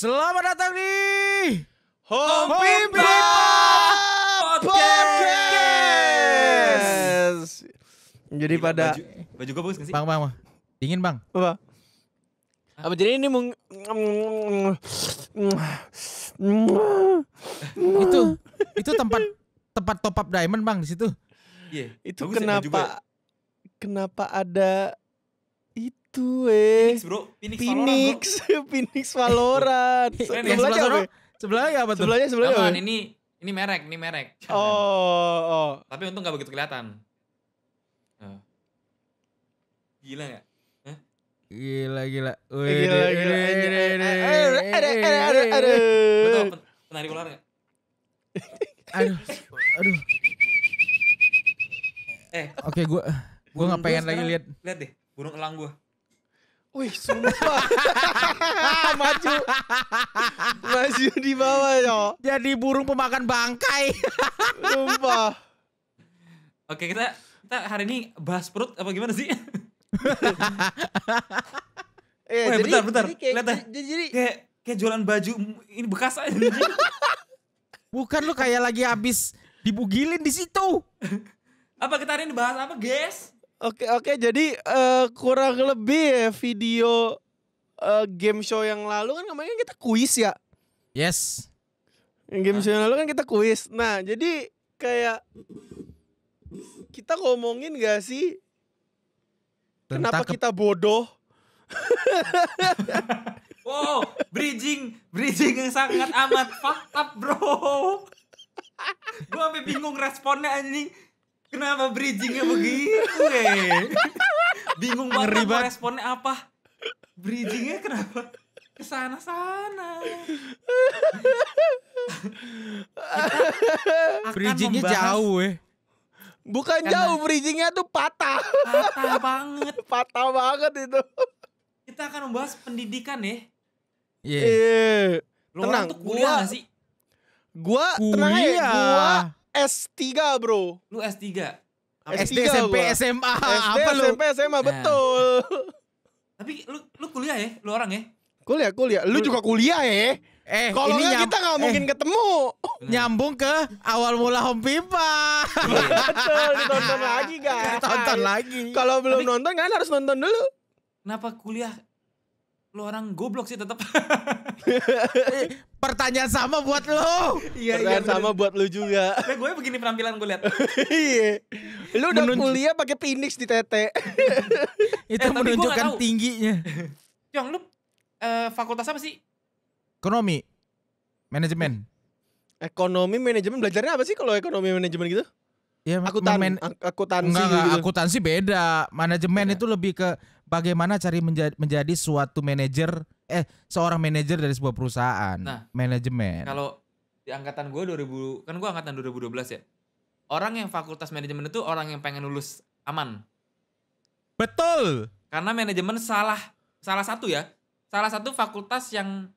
Selamat datang di Home, Home Podcast. Podcast. Jadi Gila, pada baju, baju gue bagus gak sih? Bang, bang, bang. Dingin, Bang. Apa? Apa jadi ini mung itu itu tempat tempat top up diamond bang di situ. Iya. Yeah, itu ya, kenapa ya kenapa ada itu eh. Phoenix bro. Phoenix, Phoenix, Valorant, Phoenix Valorant. Eh, sebelahnya apa? Sebelahnya apa tuh? Sebelahnya sebelahnya. ini ini merek, ini merek. Oh, oh. oh. Tapi untung gak begitu kelihatan. Eh. Gila gak? Gila gila. Eh, Wih, gila gila. Aduh, aduh, aduh, aduh. penari ular ya? aduh, aduh. Eh, oke okay, gue gue nggak pengen lagi lihat. Lihat deh, burung elang gue. Wih, sumpah. Maju. Maju di bawah, yo. Jadi burung pemakan bangkai. sumpah. Oke, kita kita hari ini bahas perut apa gimana sih? eh, Wah, jadi, bentar, bentar. Jadi kayak, Lihat, jadi, jadi, kayak, kayak jualan baju mm, ini bekas aja. Bukan lu kayak lagi habis dibugilin di situ. apa kita hari ini bahas apa, guys? Oke oke jadi uh, kurang lebih ya video uh, game show yang lalu kan kemarin kita kuis ya. Yes. Game show yang lalu kan kita kuis. Nah jadi kayak kita ngomongin gak sih Tentang kenapa ke... kita bodoh? wow, bridging, bridging yang sangat amat fakta bro. Gue sampai bingung responnya anjing Kenapa bridgingnya begitu eh? Bingung banget mau responnya apa Bridgingnya kenapa Kesana sana Bridgingnya jauh eh Bukan jauh bridgingnya tuh patah Patah banget Patah banget itu Kita akan membahas pendidikan ya Iya yeah. yeah. Tenang, tuh gua, sih? Gua, kuliah. tenang ya. gua S3 bro lu S3 apa? SD SMP gua. SMA SD apa SMP, lu? SMA nah. betul nah. tapi lu lu kuliah ya lu orang ya kuliah kuliah lu, lu juga kuliah ya Eh, kalau ini nyam- kita mungkin eh. ketemu. Nyambung ke awal mula Home Pipa. Betul, ditonton lagi guys. Ditonton lagi. Kalau belum Tapi, nonton kan harus nonton dulu. Kenapa kuliah Lu orang goblok sih tetap. Eh, pertanyaan sama buat lo. Iya, iya, sama bener. buat lu juga. Nah, gue begini penampilan gue lihat. iya. Lu udah Menunjuk. kuliah pakai Phoenix di tete. Itu eh, menunjukkan tingginya. Yang lu uh, fakultas apa sih? Ekonomi. Manajemen. Ekonomi manajemen belajarnya apa sih kalau ekonomi manajemen gitu? Ya, akutan, memen, akutansi enggak, enggak, gitu. akutansi beda. Manajemen ya. itu lebih ke bagaimana cari menjadi, menjadi suatu manajer eh seorang manajer dari sebuah perusahaan. Nah, manajemen. Kalau di angkatan gue 2000 kan gue angkatan 2012 ya. Orang yang fakultas manajemen itu orang yang pengen lulus aman. Betul. Karena manajemen salah salah satu ya. Salah satu fakultas yang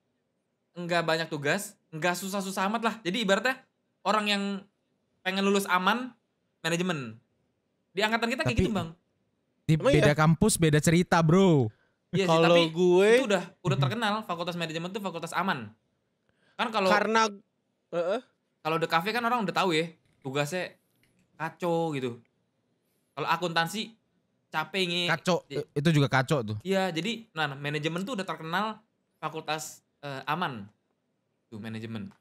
enggak banyak tugas, enggak susah-susah amat lah. Jadi ibaratnya orang yang pengen lulus aman manajemen. Di angkatan kita tapi, kayak gitu, Bang. Di Emang beda iya? kampus, beda cerita, Bro. Iya sih, tapi gue itu udah udah terkenal fakultas manajemen tuh fakultas aman. Kan kalau Karena uh, uh. Kalau The Cafe kan orang udah tahu ya, tugasnya kacau gitu. Kalau akuntansi capek nge. Kacau. Iya. Itu juga kacau tuh. Iya, jadi nah manajemen tuh udah terkenal fakultas uh, aman. Tuh manajemen.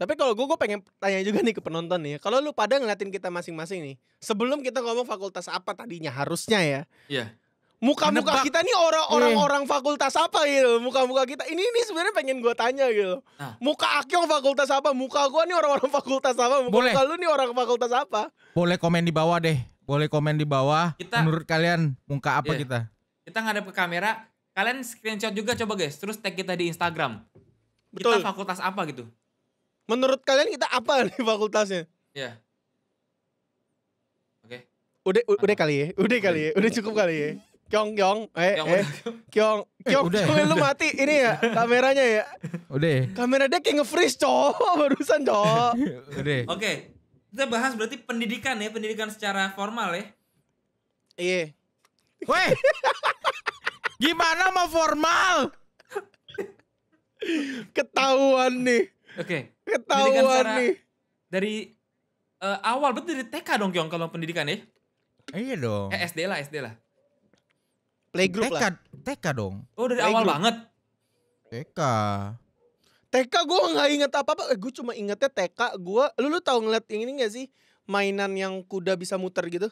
Tapi kalau gue, gue pengen tanya juga nih ke penonton nih. Kalau lu pada ngeliatin kita masing-masing nih, sebelum kita ngomong fakultas apa tadinya harusnya ya. Iya. Muka-muka kita nih iya. orang-orang fakultas apa gitu. Muka-muka kita ini ini sebenarnya pengen gue tanya gitu. Nah. Muka Akyong fakultas apa? Muka gue nih orang-orang fakultas apa? Muka Boleh. lu nih orang fakultas apa? Boleh komen di bawah deh. Boleh komen di bawah. Kita, Menurut kalian muka apa yeah. kita? Kita ngadep ke kamera. Kalian screenshot juga coba guys. Terus tag kita di Instagram. Betul. Kita fakultas apa gitu? Menurut kalian kita apa nih fakultasnya? Iya. Oke. Okay. Udah uh, udah kali ya. Udah kali ya. Udah cukup kali ya. Kyong Kyong, eh eh. eh, Kyong, Kyong, udah. Ya? lu mati ini ya kameranya ya. Udah. Ya? Kamera dia kayak nge-freeze cowok barusan cowok. udah. Ya? Oke. Okay. Kita bahas berarti pendidikan ya, pendidikan secara formal ya. Iya. Weh. Gimana mau formal? Ketahuan nih. Oke. Okay. Kan Ketahuan nih. Dari uh, awal betul dari TK dong Kyong kalau pendidikan ya. Iya dong. Eh, SD lah, SD lah. Playgroup TK, lah. TK dong. Oh dari Playgroup. awal banget. TK. TK gue nggak inget apa-apa. Eh, gue cuma ingetnya TK gue. Lu, lu tau ngeliat yang ini gak sih? Mainan yang kuda bisa muter gitu.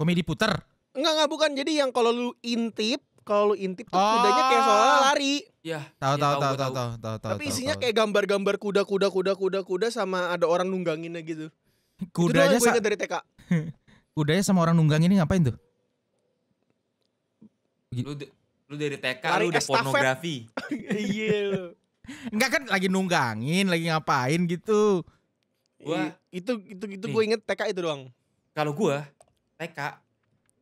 Komedi puter? Enggak, enggak bukan. Jadi yang kalau lu intip, kalau lu intip tuh oh. kudanya kayak soalnya ah. lari. Iya. Tahu iya, tahu tahu tahu tahu tahu Tapi Tapi isinya tau. kayak gambar-gambar kuda-kuda kuda-kuda kuda sama ada orang nungganginnya gitu. Kudanya sama dari TK. kudanya sama orang nunggangin ini ngapain tuh? Lu lu dari TK lari lu udah estafet. pornografi. Iya lu. Enggak kan lagi nunggangin, lagi ngapain gitu. Gua I, itu itu itu gue inget TK itu doang. Kalau gua TK,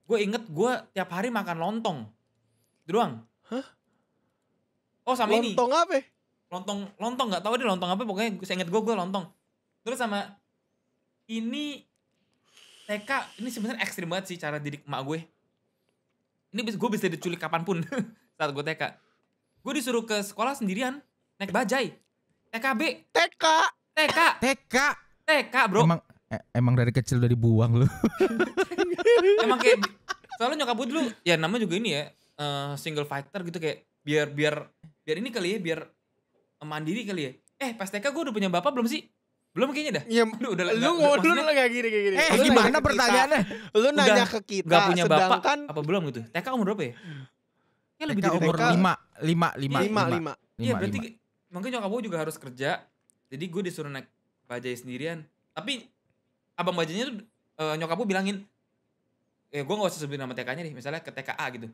gue inget gue tiap hari makan lontong. Itu doang. Hah? Oh sama lontong ini. Lontong apa? Lontong lontong nggak tahu deh lontong apa pokoknya saya inget gue gue lontong. Terus sama ini TK ini sebenarnya ekstrim banget sih cara didik emak gue. Ini gue bisa diculik kapanpun saat gue TK. Gue disuruh ke sekolah sendirian naik bajai. TKB. TK. TK. TK. TK bro. Emang e, emang dari kecil udah dibuang lu. emang kayak soalnya nyokap gue dulu ya namanya juga ini ya uh, single fighter gitu kayak biar biar biar ini kali ya biar mandiri kali ya eh pas TK gue udah punya bapak belum sih belum kayaknya dah. Iya, lu udah lu udah, lu gak gini kayak gini. Eh, lu gimana pertanyaannya? Lu nanya ke kita gak punya sedangkan bapak, apa belum gitu. TK umur berapa ya? Ya lebih dari umur 5, 5, 5, 5. Iya, berarti mungkin nyokap gue juga harus kerja. Jadi gue disuruh naik bajai sendirian. Tapi abang bajainya tuh uh, nyokap gue bilangin, "Eh, gue gak usah sebutin nama TK-nya deh, misalnya ke TKA gitu."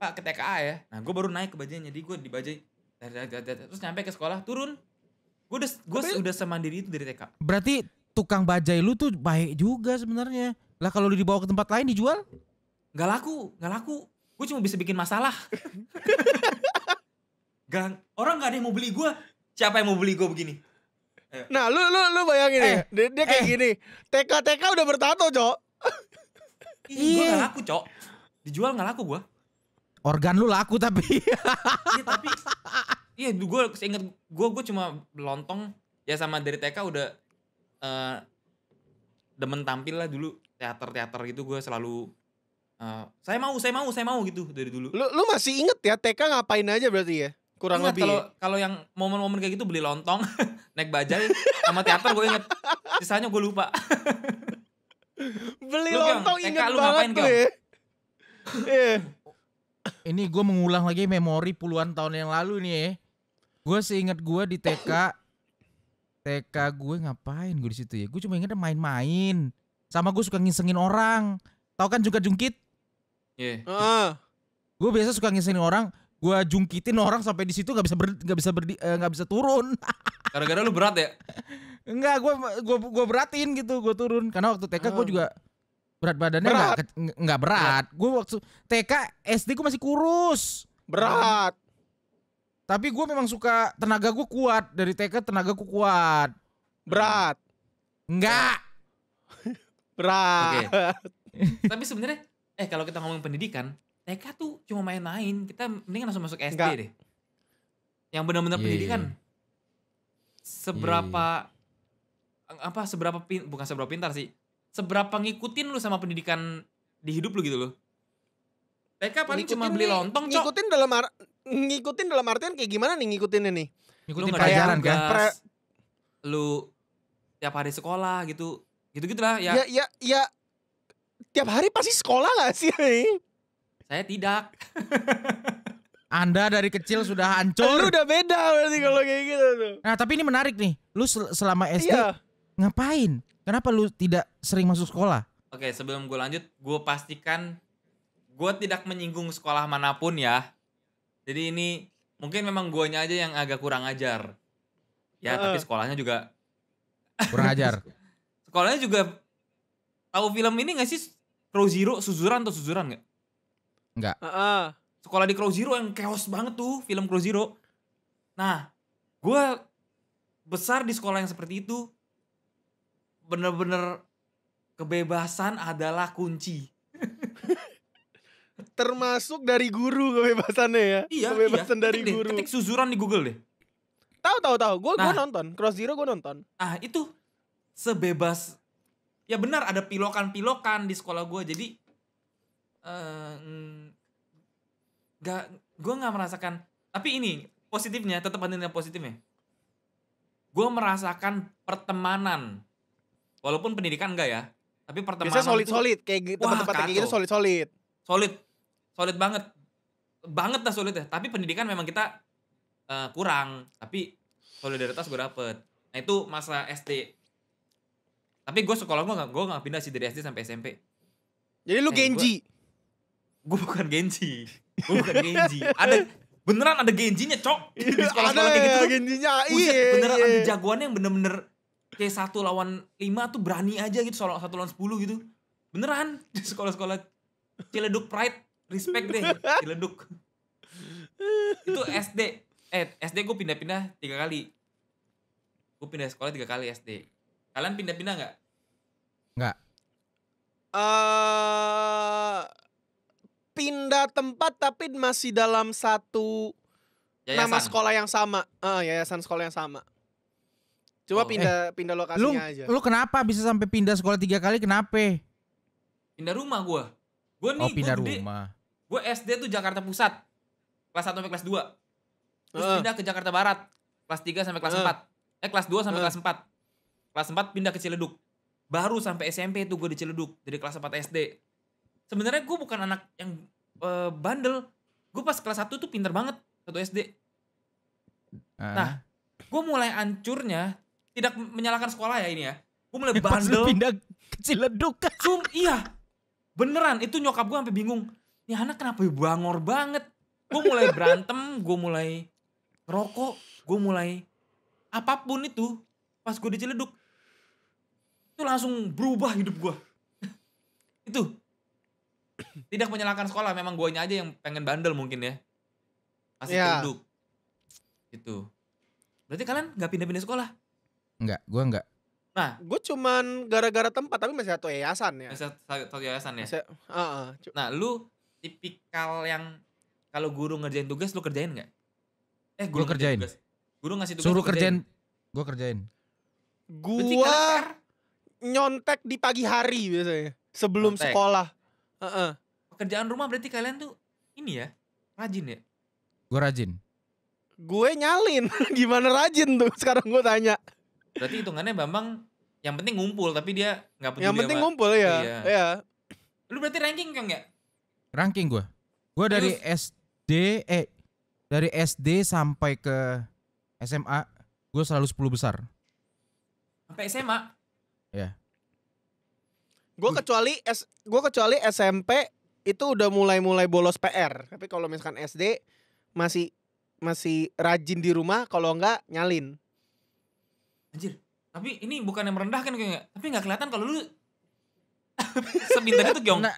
pak ke TKA ya nah gue baru naik ke bajainya jadi gue di bajai terus nyampe ke sekolah turun gue udah gue udah semandiri itu dari TK berarti tukang bajai lu tuh baik juga sebenarnya lah kalau lu dibawa ke tempat lain dijual Gak laku gak laku gue cuma bisa bikin masalah Gang, orang gak ada yang mau beli gue siapa yang mau beli gue begini Ayo. Nah, lu lu lu bayangin eh, ya. Dia, dia kayak eh. gini. TK TK udah bertato, Cok. Iya, gak laku, Cok. Dijual gak laku gue organ lu laku tapi iya tapi iya gue inget gue gue cuma lontong ya sama dari TK udah uh, demen tampil lah dulu teater teater gitu gue selalu uh, saya mau saya mau saya mau gitu dari dulu lu lu masih inget ya TK ngapain aja berarti ya kurang lebih kalau yang momen-momen kayak gitu beli lontong naik bajai sama teater gue inget sisanya gue lupa beli lu, lontong inget lu banget ngapain, gue ini gue mengulang lagi memori puluhan tahun yang lalu nih ya. Eh. Gue seingat gue di TK TK gue ngapain gue di situ ya? Gue cuma ingat main-main. Sama gue suka ngisengin orang. Tahu kan juga jungkit? Iya. Yeah. Uh. Gue biasa suka ngisengin orang, gue jungkitin orang sampai di situ nggak bisa nggak bisa eh, nggak uh, bisa turun. Gara-gara lu berat ya? Enggak, gue gue gue beratin gitu, gue turun. Karena waktu TK uh. gue juga Berat badannya berat. Gak, gak berat. berat. Gue waktu TK, SD gue masih kurus. Berat. Tapi gue memang suka tenaga gue kuat. Dari TK tenaga gue kuat. Berat. Enggak. Berat. Okay. Tapi sebenarnya eh kalau kita ngomong pendidikan, TK tuh cuma main-main. Kita mendingan langsung masuk SD Enggak. deh. Yang benar-benar yeah. pendidikan. Iya, iya. Seberapa yeah. Iya, apa seberapa pin, bukan seberapa pintar sih seberapa ngikutin lu sama pendidikan di hidup lu gitu loh. TK paling cuma beli nih, lontong, cok. Ngikutin dalam ar ngikutin dalam artian kayak gimana nih ngikutin ini? Ngikutin pelajaran kan? Pre lu tiap hari sekolah gitu. Gitu-gitulah ya. Ya ya ya tiap hari pasti sekolah gak sih? Saya tidak. Anda dari kecil sudah hancur. Lu udah beda berarti kalau kayak gitu tuh. Nah, tapi ini menarik nih. Lu selama SD iya. ngapain? Kenapa lu tidak sering masuk sekolah? Oke, okay, sebelum gue lanjut, gue pastikan gue tidak menyinggung sekolah manapun ya. Jadi ini mungkin memang guanya aja yang agak kurang ajar. Ya, uh. tapi eh. sekolahnya juga kurang ajar. sekolahnya juga tahu film ini gak sih Crow Zero Suzuran atau Suzuran gak? Enggak. Uh -uh. Sekolah di Crow Zero yang chaos banget tuh film Crow Zero. Nah, gue besar di sekolah yang seperti itu bener-bener kebebasan adalah kunci. Termasuk dari guru kebebasannya ya. Iya, iya. kebebasan iya. dari ketik guru. Deh, ketik suzuran di Google deh. Tahu tahu tahu. Gue nah, gua nonton Cross Zero gue nonton. Ah, itu sebebas ya benar ada pilokan-pilokan di sekolah gue jadi uh, nggak gue nggak merasakan tapi ini positifnya tetap pentingnya positifnya gue merasakan pertemanan Walaupun pendidikan enggak ya, tapi pertemanan Biasanya solid-solid kayak tempat-tempat kayak gitu solid-solid. Solid. Solid banget. Banget lah solid ya. Tapi pendidikan memang kita uh, kurang, tapi solidaritas gue dapet. Nah itu masa SD. Tapi gue sekolah gue gak, gue gak pindah sih dari SD sampai SMP. Jadi lu eh, Genji? Gue bukan Genji. Gue bukan Genji. Ada beneran ada Genjinya, cok. Di sekolah-sekolah kayak gitu. Genjinya, iya. Beneran iya. ada jagoannya yang bener-bener kayak satu lawan lima tuh berani aja gitu soal satu lawan sepuluh gitu beneran di sekolah-sekolah Ciledug Pride respect deh Ciledug itu SD eh SD gue pindah-pindah tiga kali gue pindah sekolah tiga kali SD kalian pindah-pindah nggak nggak uh, pindah tempat tapi masih dalam satu yayasan. nama sekolah yang sama uh, yayasan sekolah yang sama Coba oh. pindah eh, pindah lokasinya lu, aja. Lu kenapa bisa sampai pindah sekolah tiga kali? Kenapa? Pindah rumah gua. Gua oh, nih oh, pindah gua rumah. Gua SD tuh Jakarta Pusat. Kelas 1 sampai kelas 2. Terus uh. pindah ke Jakarta Barat. Kelas 3 sampai kelas uh. 4. Eh kelas 2 sampai uh. kelas 4. Kelas 4 pindah ke Ciledug. Baru sampai SMP tuh gua di Ciledug dari kelas 4 SD. Sebenarnya gua bukan anak yang uh, bandel. Gua pas kelas 1 tuh pinter banget. Satu SD. Uh. Nah, gue mulai ancurnya tidak menyalahkan sekolah ya ini ya gue mulai bandel. bandel pindah ke Ciledug Cum, iya beneran itu nyokap gue sampai bingung ini anak kenapa ya bangor banget gue mulai berantem gue mulai rokok gue mulai apapun itu pas gue di Ciledug itu langsung berubah hidup gue itu tidak menyalahkan sekolah memang guanya aja yang pengen bandel mungkin ya masih yeah. Ciledug itu berarti kalian nggak pindah-pindah sekolah Enggak, gue enggak. Nah, gue cuman gara-gara tempat tapi masih satu yayasan ya. Masih satu, satu yayasan ya. Masih, uh, uh, nah, lu tipikal yang kalau guru ngerjain tugas lu kerjain nggak? Eh, guru gua kerjain. Tugas. Guru ngasih tugas. Suruh kerjain. kerjain. Gue kerjain. Gua nyontek di pagi hari biasanya sebelum nyontek. sekolah. Uh -uh. Pekerjaan rumah berarti kalian tuh ini ya rajin ya? Gue rajin. Gue nyalin, gimana rajin tuh sekarang gue tanya. Berarti hitungannya Bambang yang penting ngumpul tapi dia nggak punya. Yang penting apa. ngumpul ya. Iya. iya. Lu berarti ranking kan nggak? Ranking gue. Gue dari SD eh dari SD sampai ke SMA gue selalu 10 besar. Sampai SMA? Ya. Gue kecuali S gue kecuali SMP itu udah mulai-mulai bolos PR. Tapi kalau misalkan SD masih masih rajin di rumah kalau enggak nyalin anjir tapi ini bukan yang merendahkan kayak tapi nggak kelihatan kalau lu sebintar itu gong nah,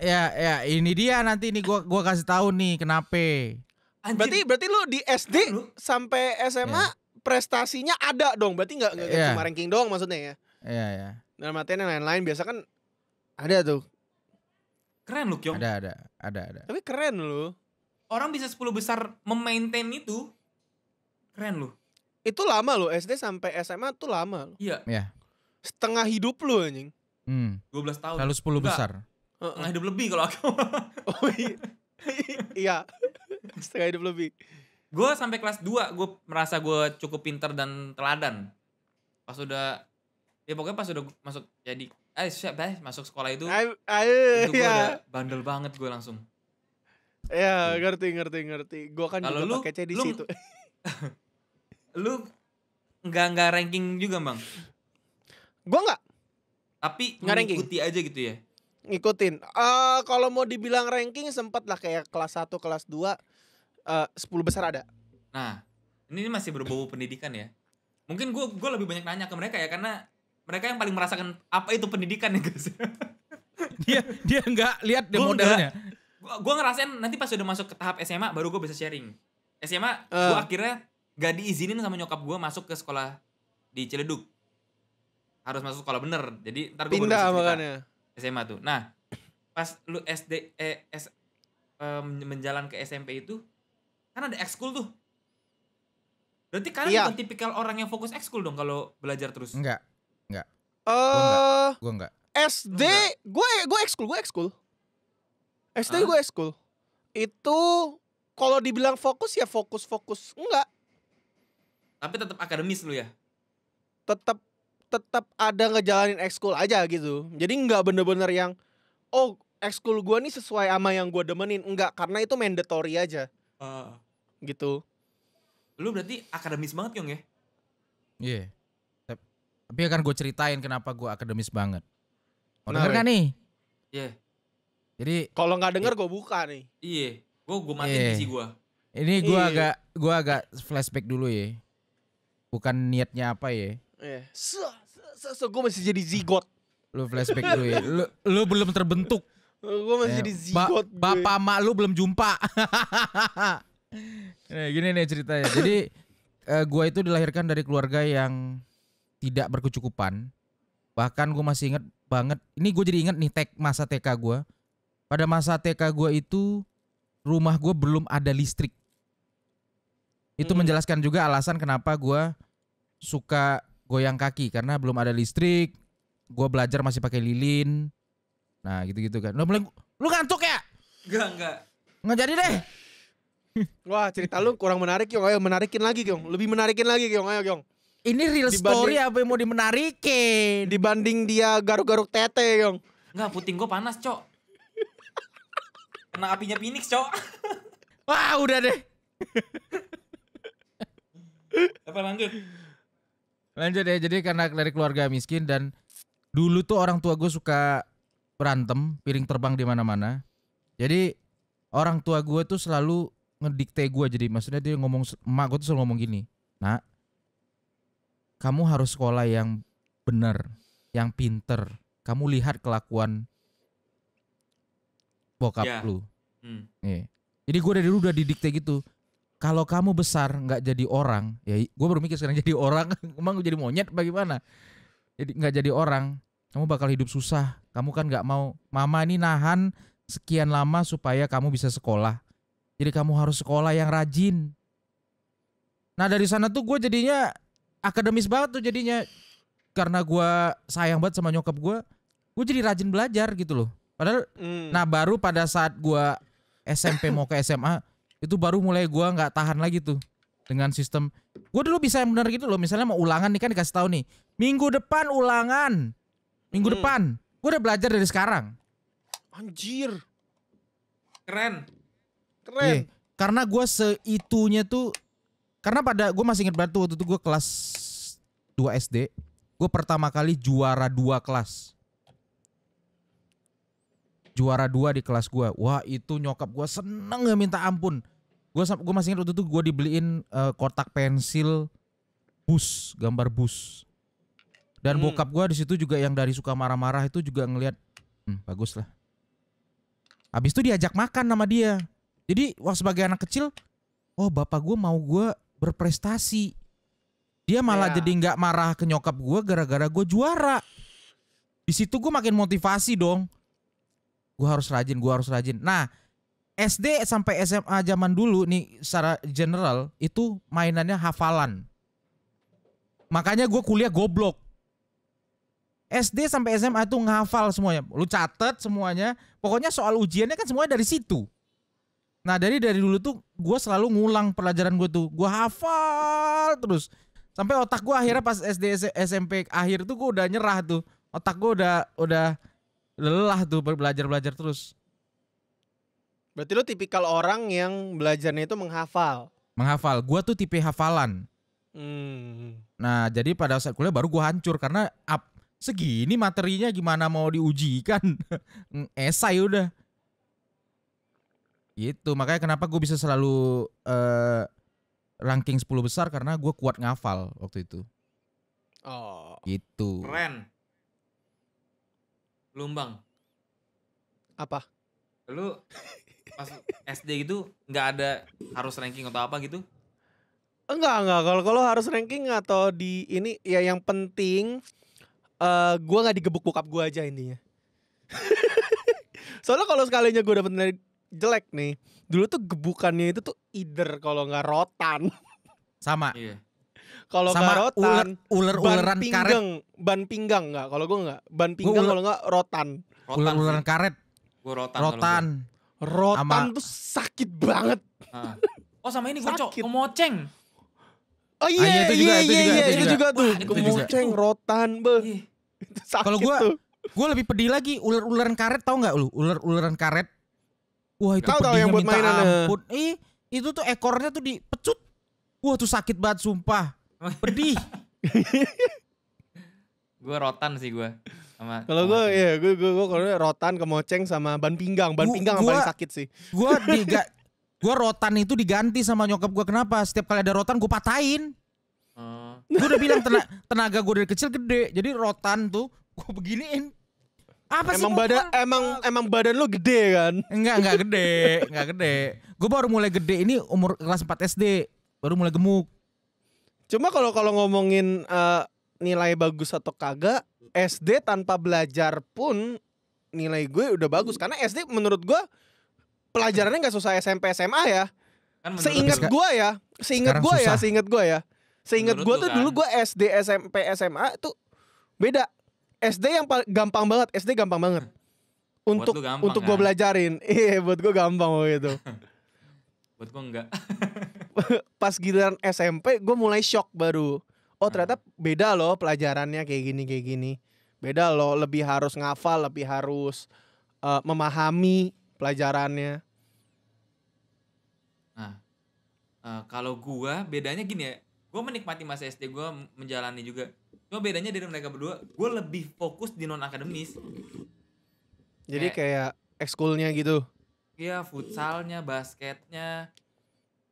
ya ya ini dia nanti ini gua gua kasih tahu nih kenapa Anjir. berarti berarti lu di SD lu? sampai SMA yeah. prestasinya ada dong berarti nggak nggak yeah. Ya. cuma ranking doang maksudnya ya Iya yeah, ya yeah. dalam artian yang lain-lain biasa kan ada tuh keren lu Kyong ada ada ada ada tapi keren lu orang bisa 10 besar memaintain itu keren lu itu lama loh, SD sampai SMA tuh lama loh. Iya. ya Setengah hidup lu anjing. Hmm. 12 tahun. Lalu 10 Enggak. besar. Uh, Setengah hidup lebih kalau aku. oh iya. iya. Setengah hidup lebih. Gue sampai kelas 2 gue merasa gue cukup pinter dan teladan. Pas udah ya pokoknya pas udah masuk jadi eh siap eh ya, masuk sekolah itu ayo, ayo, itu gue iya. bandel banget gue langsung ya ngerti ngerti ngerti gue kan Kalo juga pakai C di situ lu nggak nggak ranking juga bang gua nggak tapi nggak ranking ranking. aja gitu ya ngikutin uh, kalau mau dibilang ranking sempat lah kayak kelas 1 kelas 2 uh, 10 besar ada nah ini masih berbau pendidikan ya mungkin gua gua lebih banyak nanya ke mereka ya karena mereka yang paling merasakan apa itu pendidikan ya guys dia dia nggak lihat deh modelnya gua ngerasain nanti pas udah masuk ke tahap SMA baru gue bisa sharing SMA uh. gue eh. akhirnya gak diizinin sama nyokap gue masuk ke sekolah di Ciledug harus masuk sekolah bener jadi ntar gue pindah makanya SMA tuh nah pas lu SD eh, S, um, menjalan ke SMP itu kan ada ekskul tuh berarti kalian iya. bukan tipikal orang yang fokus ekskul dong kalau belajar terus enggak enggak eh uh, gue enggak. enggak SD gue gue eh, ekskul gue ekskul SD huh? gue ekskul itu kalau dibilang fokus ya fokus fokus enggak tapi tetap akademis lu ya? Tetap tetap ada ngejalanin ekskul aja gitu. Jadi nggak bener-bener yang oh ekskul gue nih sesuai ama yang gue demenin. nggak karena itu mandatory aja. Uh. Gitu. Lu berarti akademis banget Yong ya? Iya. Yeah. Tapi akan gue ceritain kenapa gue akademis banget. Oh, nah, denger gak nih? Iya. Yeah. Jadi kalau nggak denger gue buka nih. Iya. Gue gue matiin yeah. gue. Ini gue yeah. agak gue agak flashback dulu ya bukan niatnya apa ya? Iya. So, so, gue masih jadi zigot. Lu flashback dulu ya. Lu, lu belum terbentuk. gue masih eh, jadi zigot. bapak mak lu belum jumpa. nah, gini nih ceritanya. Jadi uh, eh, gue itu dilahirkan dari keluarga yang tidak berkecukupan. Bahkan gue masih inget banget. Ini gue jadi inget nih tek masa TK gue. Pada masa TK gue itu rumah gue belum ada listrik. Itu hmm. menjelaskan juga alasan kenapa gue suka goyang kaki karena belum ada listrik. Gue belajar masih pakai lilin. Nah gitu-gitu kan. Lu mulai, lu ngantuk ya? Enggak enggak. Enggak jadi deh. Wah cerita lu kurang menarik Yong Ayo menarikin lagi Yong Lebih menarikin lagi Yong Ayo Yong Ini real dibanding, story apa yang mau dimenarikin Dibanding dia garuk-garuk tete Yong nggak puting gue panas cok Kena apinya Phoenix cok Wah udah deh Apa lanjut? Lanjut ya. Jadi karena dari keluarga miskin dan dulu tuh orang tua gue suka berantem, piring terbang di mana-mana. Jadi orang tua gue tuh selalu ngedikte gue. Jadi maksudnya dia ngomong, emak gue tuh selalu ngomong gini, nak, kamu harus sekolah yang benar, yang pinter. Kamu lihat kelakuan bokap yeah. lu. Hmm. Iya. Jadi gue dari dulu udah didikte gitu kalau kamu besar nggak jadi orang ya gue baru sekarang jadi orang emang jadi monyet bagaimana jadi nggak jadi orang kamu bakal hidup susah kamu kan nggak mau mama ini nahan sekian lama supaya kamu bisa sekolah jadi kamu harus sekolah yang rajin nah dari sana tuh gue jadinya akademis banget tuh jadinya karena gue sayang banget sama nyokap gue gue jadi rajin belajar gitu loh padahal mm. nah baru pada saat gue SMP mau ke SMA itu baru mulai gue nggak tahan lagi tuh dengan sistem gue dulu bisa yang benar gitu loh misalnya mau ulangan nih kan dikasih tahu nih minggu depan ulangan minggu hmm. depan gue udah belajar dari sekarang anjir keren keren yeah. karena gue seitunya tuh karena pada gue masih inget banget tuh waktu itu gue kelas 2 SD gue pertama kali juara dua kelas juara dua di kelas gue wah itu nyokap gue seneng ya minta ampun Gue gue masih ingat waktu itu gua dibeliin uh, kotak pensil bus, gambar bus. Dan hmm. bokap gua di situ juga yang dari suka marah-marah itu juga ngelihat, hmm, bagus lah. Habis itu diajak makan sama dia. Jadi wah sebagai anak kecil, oh bapak gua mau gua berprestasi. Dia malah yeah. jadi nggak marah ke nyokap gua gara-gara gua juara. Di situ gua makin motivasi dong. gua harus rajin, gua harus rajin. Nah, SD sampai SMA zaman dulu nih secara general itu mainannya hafalan. Makanya gue kuliah goblok. SD sampai SMA itu ngafal semuanya. Lu catet semuanya. Pokoknya soal ujiannya kan semuanya dari situ. Nah dari dari dulu tuh gue selalu ngulang pelajaran gue tuh. Gue hafal terus. Sampai otak gue akhirnya pas SD SMP akhir tuh gue udah nyerah tuh. Otak gue udah udah lelah tuh belajar belajar terus. Berarti lo tipikal orang yang belajarnya itu menghafal. Menghafal. Gua tuh tipe hafalan. Hmm. Nah, jadi pada saat kuliah baru gua hancur karena up segini materinya gimana mau diuji kan? Esai udah. itu makanya kenapa gue bisa selalu uh, ranking 10 besar karena gue kuat ngafal waktu itu. Oh. Gitu. Keren. Lumbang. Apa? Lu pas SD gitu nggak ada harus ranking atau apa gitu? Enggak, enggak. Kalau kalau harus ranking atau di ini ya yang penting uh, gua nggak digebuk bokap gue aja intinya. Soalnya kalau sekalinya gue dapet nilai jelek nih, dulu tuh gebukannya itu tuh either kalau nggak rotan. Sama. Iya. Kalau nggak rotan, uler, uler ban pinggang, karet. ban pinggang nggak? Kalau gue nggak, ban pinggang kalau nggak rotan. rotan uler uleran karet. Gue rotan. Rotan rotan ama... tuh sakit banget. Uh. Oh sama ini gue cok, kemoceng. Oh iya, iya, iya, itu iya, iya, iya, itu juga, tuh. Kemoceng, rotan, beh. Iya. Kalau gue, gue lebih pedih lagi ular-ularan karet tau nggak lu? Ular-ularan karet. Wah itu tau, yang buat minta ampun. Ih, eh, itu tuh ekornya tuh dipecut. Wah tuh sakit banget sumpah. Pedih. gue rotan sih gue kalau gue ya gue gue gue kalau rotan kemoceng sama ban pinggang ban pinggang gua, paling sakit sih gue diga gue rotan itu diganti sama nyokap gue kenapa setiap kali ada rotan gue patahin uh. Oh. gue udah bilang tenaga, tenaga gue dari kecil gede jadi rotan tuh gue beginiin apa emang sih badan gua? emang emang badan lu gede kan enggak enggak gede enggak gede gue baru mulai gede ini umur kelas 4 SD baru mulai gemuk cuma kalau kalau ngomongin uh, nilai bagus atau kagak SD tanpa belajar pun nilai gue udah bagus karena SD menurut gue pelajarannya nggak susah SMP SMA ya kan ya, ya, seingat gue ya seingat gue ya seingat gue ya seingat gue tuh kan. dulu gue SD SMP SMA tuh beda SD yang paling gampang banget SD gampang banget untuk gampang, untuk gue kan? belajarin iya buat gue gampang gitu buat gue enggak pas giliran SMP gue mulai shock baru oh hmm. ternyata beda loh pelajarannya kayak gini kayak gini beda loh lebih harus ngafal lebih harus uh, memahami pelajarannya nah uh, kalau gua bedanya gini ya gua menikmati masa SD gua menjalani juga cuma bedanya dari mereka berdua gua lebih fokus di non akademis jadi kayak, kayak ekskulnya gitu iya futsalnya basketnya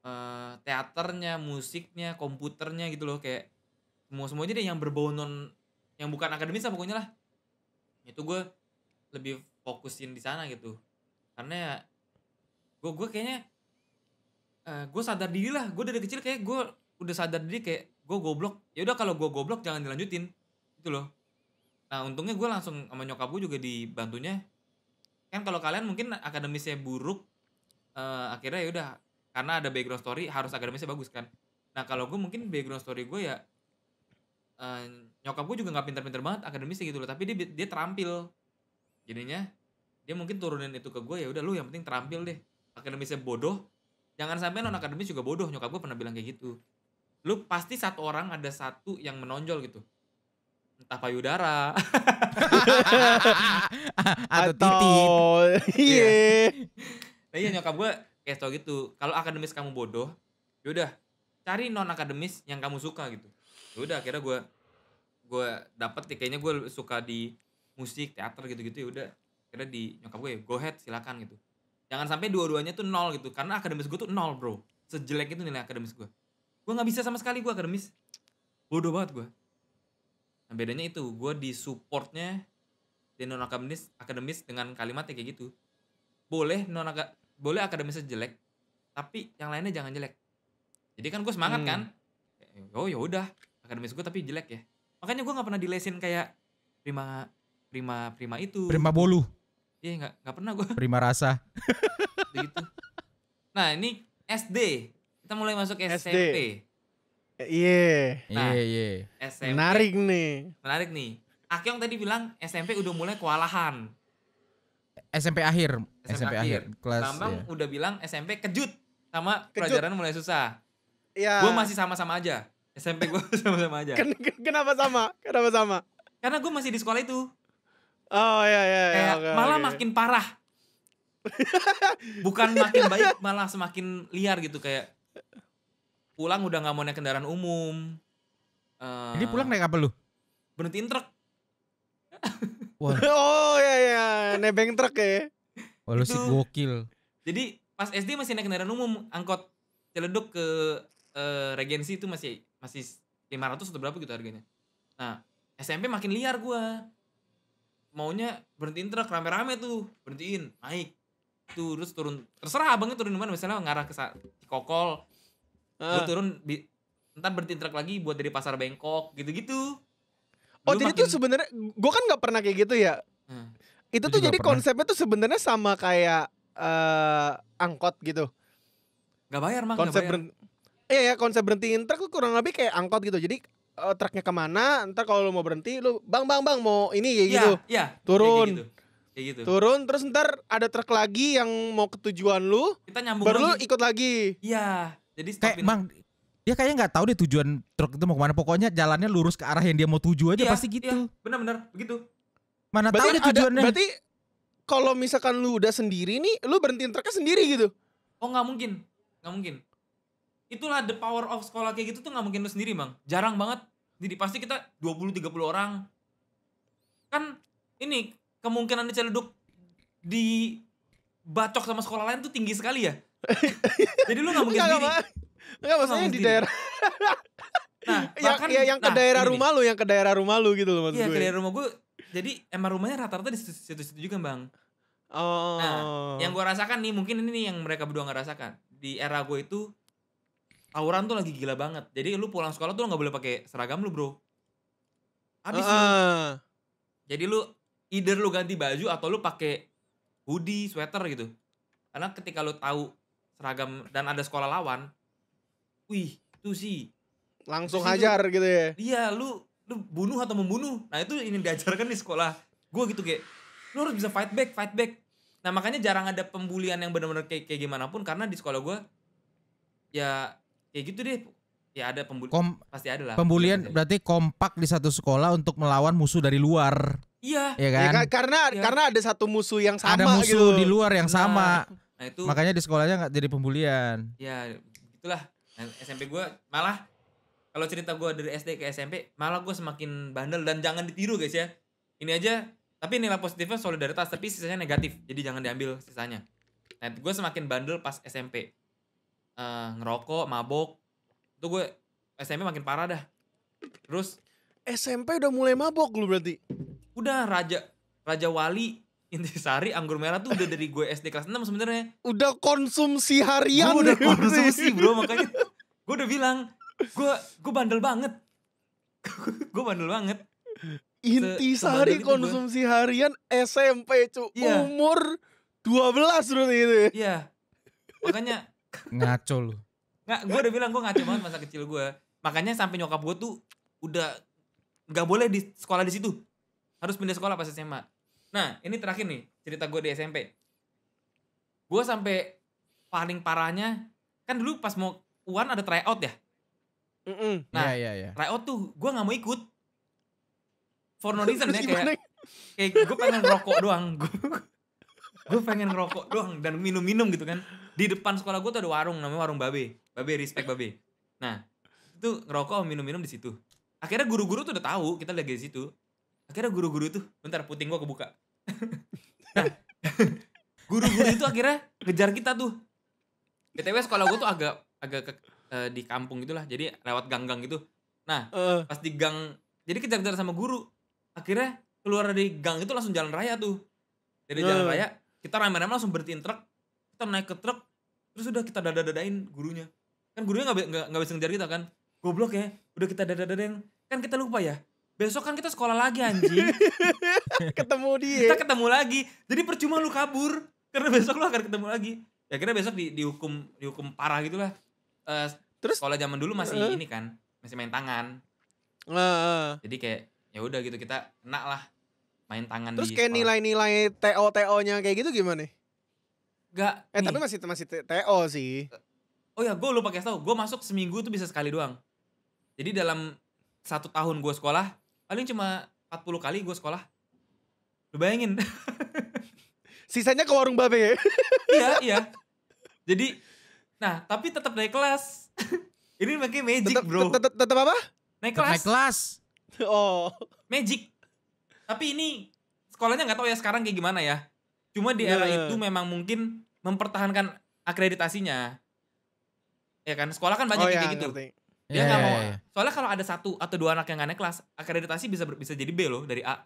eh, teaternya musiknya komputernya gitu loh kayak semua semuanya deh yang berbau non yang bukan akademis lah pokoknya lah itu gue lebih fokusin di sana gitu karena ya gue gue kayaknya uh, eh, gue sadar diri lah gue dari kecil kayak gue udah sadar diri kayak gue goblok ya udah kalau gue goblok jangan dilanjutin itu loh nah untungnya gue langsung sama nyokap gue juga dibantunya kan kalau kalian mungkin akademisnya buruk uh, akhirnya ya udah karena ada background story harus akademisnya bagus kan nah kalau gue mungkin background story gue ya uh, nyokap gue juga nggak pinter-pinter banget akademis gitu loh tapi dia dia terampil jadinya dia mungkin turunin itu ke gue ya udah lu yang penting terampil deh akademisnya bodoh jangan sampai non akademis juga bodoh nyokap gue pernah bilang kayak gitu lu pasti satu orang ada satu yang menonjol gitu entah payudara atau, titi iya yeah. nah, iya nyokap gue kayak tau gitu kalau akademis kamu bodoh yaudah cari non akademis yang kamu suka gitu Ya udah akhirnya gue gue dapet nih ya, kayaknya gue suka di musik teater gitu-gitu ya udah akhirnya di nyokap gue ya go ahead silakan gitu jangan sampai dua-duanya tuh nol gitu karena akademis gue tuh nol bro sejelek itu nilai akademis gue gue nggak bisa sama sekali gue akademis bodoh banget gue nah bedanya itu gue di supportnya di non akademis akademis dengan kalimatnya kayak gitu boleh non -ak boleh akademis jelek tapi yang lainnya jangan jelek jadi kan gue semangat hmm. kan ya, oh ya udah akademis gue tapi jelek ya makanya gue nggak pernah dilesin kayak prima prima prima itu prima bolu iya nggak nggak pernah gue prima rasa gitu nah ini SD kita mulai masuk SMP eh, iya yeah. Iya, iya. SMP menarik nih menarik nih Akyong tadi bilang SMP udah mulai kewalahan SMP akhir SMP, SMP akhir. akhir kelas Bambang yeah. udah bilang SMP kejut sama kejut. pelajaran mulai susah Iya. Gue masih sama-sama aja. SMP gue sama-sama aja. Ken kenapa sama? Kenapa sama? Karena gue masih di sekolah itu. Oh iya iya. iya kayak iya, okay, malah okay. makin parah. Bukan makin baik, malah semakin liar gitu kayak pulang udah nggak mau naik kendaraan umum. Uh, eh, Jadi pulang naik apa lu? Berhentiin truk. Wah. oh iya iya, nebeng truk ya. Wah lu sih gitu. gokil. Jadi pas SD masih naik kendaraan umum, angkot celeduk ke uh, Regensi itu masih masih 500 atau berapa gitu harganya nah SMP makin liar gue maunya berhentiin truk rame-rame tuh berhentiin naik tuh terus turun terserah abangnya turun mana misalnya ngarah ke Cikokol uh. Ah. gue turun bi ntar berhentiin truk lagi buat dari pasar Bengkok gitu-gitu Oh jadi makin... tuh sebenarnya gue kan nggak pernah kayak gitu ya hmm. itu tuh jadi pernah. konsepnya tuh sebenarnya sama kayak uh, angkot gitu Gak bayar mah Konsep gak bayar. Iya ya konsep berhentiin truk tuh kurang lebih kayak angkot gitu. Jadi uh, truknya kemana, ntar kalau lu mau berhenti, lu bang bang bang mau ini kayak ya, gitu. Iya. Turun. Kayak gitu. Kayak gitu. Turun terus ntar ada truk lagi yang mau ke tujuan lu. Kita nyambung baru lagi. ikut lagi. Iya. Jadi kayak bang dia kayaknya nggak tahu deh tujuan truk itu mau kemana. Pokoknya jalannya lurus ke arah yang dia mau tuju aja iya, pasti gitu. Iya, bener benar begitu. Mana tahu deh tujuannya. Ada, berarti kalau misalkan lu udah sendiri nih, lu berhentiin truknya sendiri gitu. Oh nggak mungkin, nggak mungkin itulah the power of sekolah kayak gitu tuh nggak mungkin lu sendiri bang jarang banget jadi pasti kita 20-30 orang kan ini kemungkinan diceleduk di bacok sama sekolah lain tuh tinggi sekali ya jadi lu nggak mungkin enggak, sendiri enggak maksudnya di daerah nah ya, bahkan ya, ya, yang ke nah, daerah rumah lu yang ke daerah rumah lu gitu loh maksud iya, gue ke daerah rumah gue jadi emang rumahnya rata-rata di situ-situ juga bang oh nah yang oh. gue rasakan nih mungkin ini nih yang mereka berdua nggak rasakan di era gue itu tawuran tuh lagi gila banget. Jadi lu pulang sekolah tuh nggak boleh pakai seragam lu, Bro. Habis uh, Jadi lu either lu ganti baju atau lu pakai hoodie, sweater gitu. Karena ketika lu tahu seragam dan ada sekolah lawan, wih, itu sih langsung hajar lu, gitu ya. Iya, lu lu bunuh atau membunuh. Nah, itu ini diajarkan di sekolah. Gue gitu kayak lu harus bisa fight back, fight back. Nah, makanya jarang ada pembulian yang benar-benar kayak kayak gimana pun karena di sekolah gue ya ya gitu deh ya ada pembuli Kom pasti ada lah pembulian ya, berarti kompak di satu sekolah untuk melawan musuh dari luar iya, iya ya kan ya, karena ya. karena ada satu musuh yang sama ada musuh gitu. di luar yang nah, sama nah itu makanya di sekolahnya nggak jadi pembulian ya itulah nah, SMP gue malah kalau cerita gue dari SD ke SMP malah gue semakin bandel dan jangan ditiru guys ya ini aja tapi nilai positifnya solidaritas tapi sisanya negatif jadi jangan diambil sisanya nah gue semakin bandel pas SMP uh, ngerokok, mabok. Itu gue SMP makin parah dah. Terus SMP udah mulai mabok lu berarti. Udah raja raja wali Intisari anggur merah tuh udah dari gue SD kelas 6 sebenarnya. Udah konsumsi harian. Gue udah konsumsi bro makanya gue udah bilang gue gue bandel banget. gue bandel banget. Intisari konsumsi harian SMP cu yeah. umur 12 berarti itu. Ya? Iya. Makanya ngaco lu nggak gue udah bilang gue ngaco banget masa kecil gue makanya sampai nyokap gue tuh udah nggak boleh di sekolah di situ harus pindah sekolah pas SMA nah ini terakhir nih cerita gue di SMP gue sampai paling parahnya kan dulu pas mau Uan ada tryout ya mm -mm. nah yeah, yeah, yeah. tryout tuh gue nggak mau ikut for no reason ya kayak kayak gue pengen rokok doang gue gue pengen ngerokok doang dan minum-minum gitu kan di depan sekolah gue tuh ada warung namanya warung babe babe respect babe nah itu ngerokok minum-minum di situ akhirnya guru-guru tuh udah tahu kita lagi di situ akhirnya guru-guru tuh bentar puting gue kebuka nah guru-guru itu akhirnya ngejar kita tuh btw sekolah gue tuh agak agak ke, uh, di kampung gitulah jadi lewat gang-gang gitu nah uh. pas di gang jadi kejar-kejar sama guru akhirnya keluar dari gang itu langsung jalan raya tuh dari uh. jalan eh. raya kita rame-rame langsung berhentiin truk kita naik ke truk terus udah kita dadadadain gurunya kan gurunya nggak nggak bisa ngejar kita kan goblok ya udah kita dadadadain, kan kita lupa ya besok kan kita sekolah lagi anjing ketemu dia kita ketemu lagi jadi percuma lu kabur karena besok lu akan ketemu lagi ya kira besok di, dihukum dihukum parah gitulah uh, terus sekolah zaman dulu masih uh, ini kan masih main tangan uh, uh. jadi kayak ya udah gitu kita enak lah main tangan terus di kayak nilai-nilai TO TO nya kayak gitu gimana Gak eh nih. tapi masih masih TO sih oh ya gue lupa kasih tau gue masuk seminggu tuh bisa sekali doang jadi dalam satu tahun gue sekolah paling cuma 40 kali gue sekolah lu bayangin sisanya ke warung babe ya iya iya jadi nah tapi tetap naik kelas ini makanya magic tetep, bro tetap apa naik kelas naik kelas oh magic tapi ini sekolahnya nggak tahu ya sekarang kayak gimana ya cuma di era yeah. itu memang mungkin mempertahankan akreditasinya ya kan sekolah kan banyak oh, ya, kayak gitu ngerti. dia iya, nggak gak iya, mau iya, soalnya kalau ada satu atau dua anak yang gak naik kelas akreditasi bisa bisa jadi B loh dari A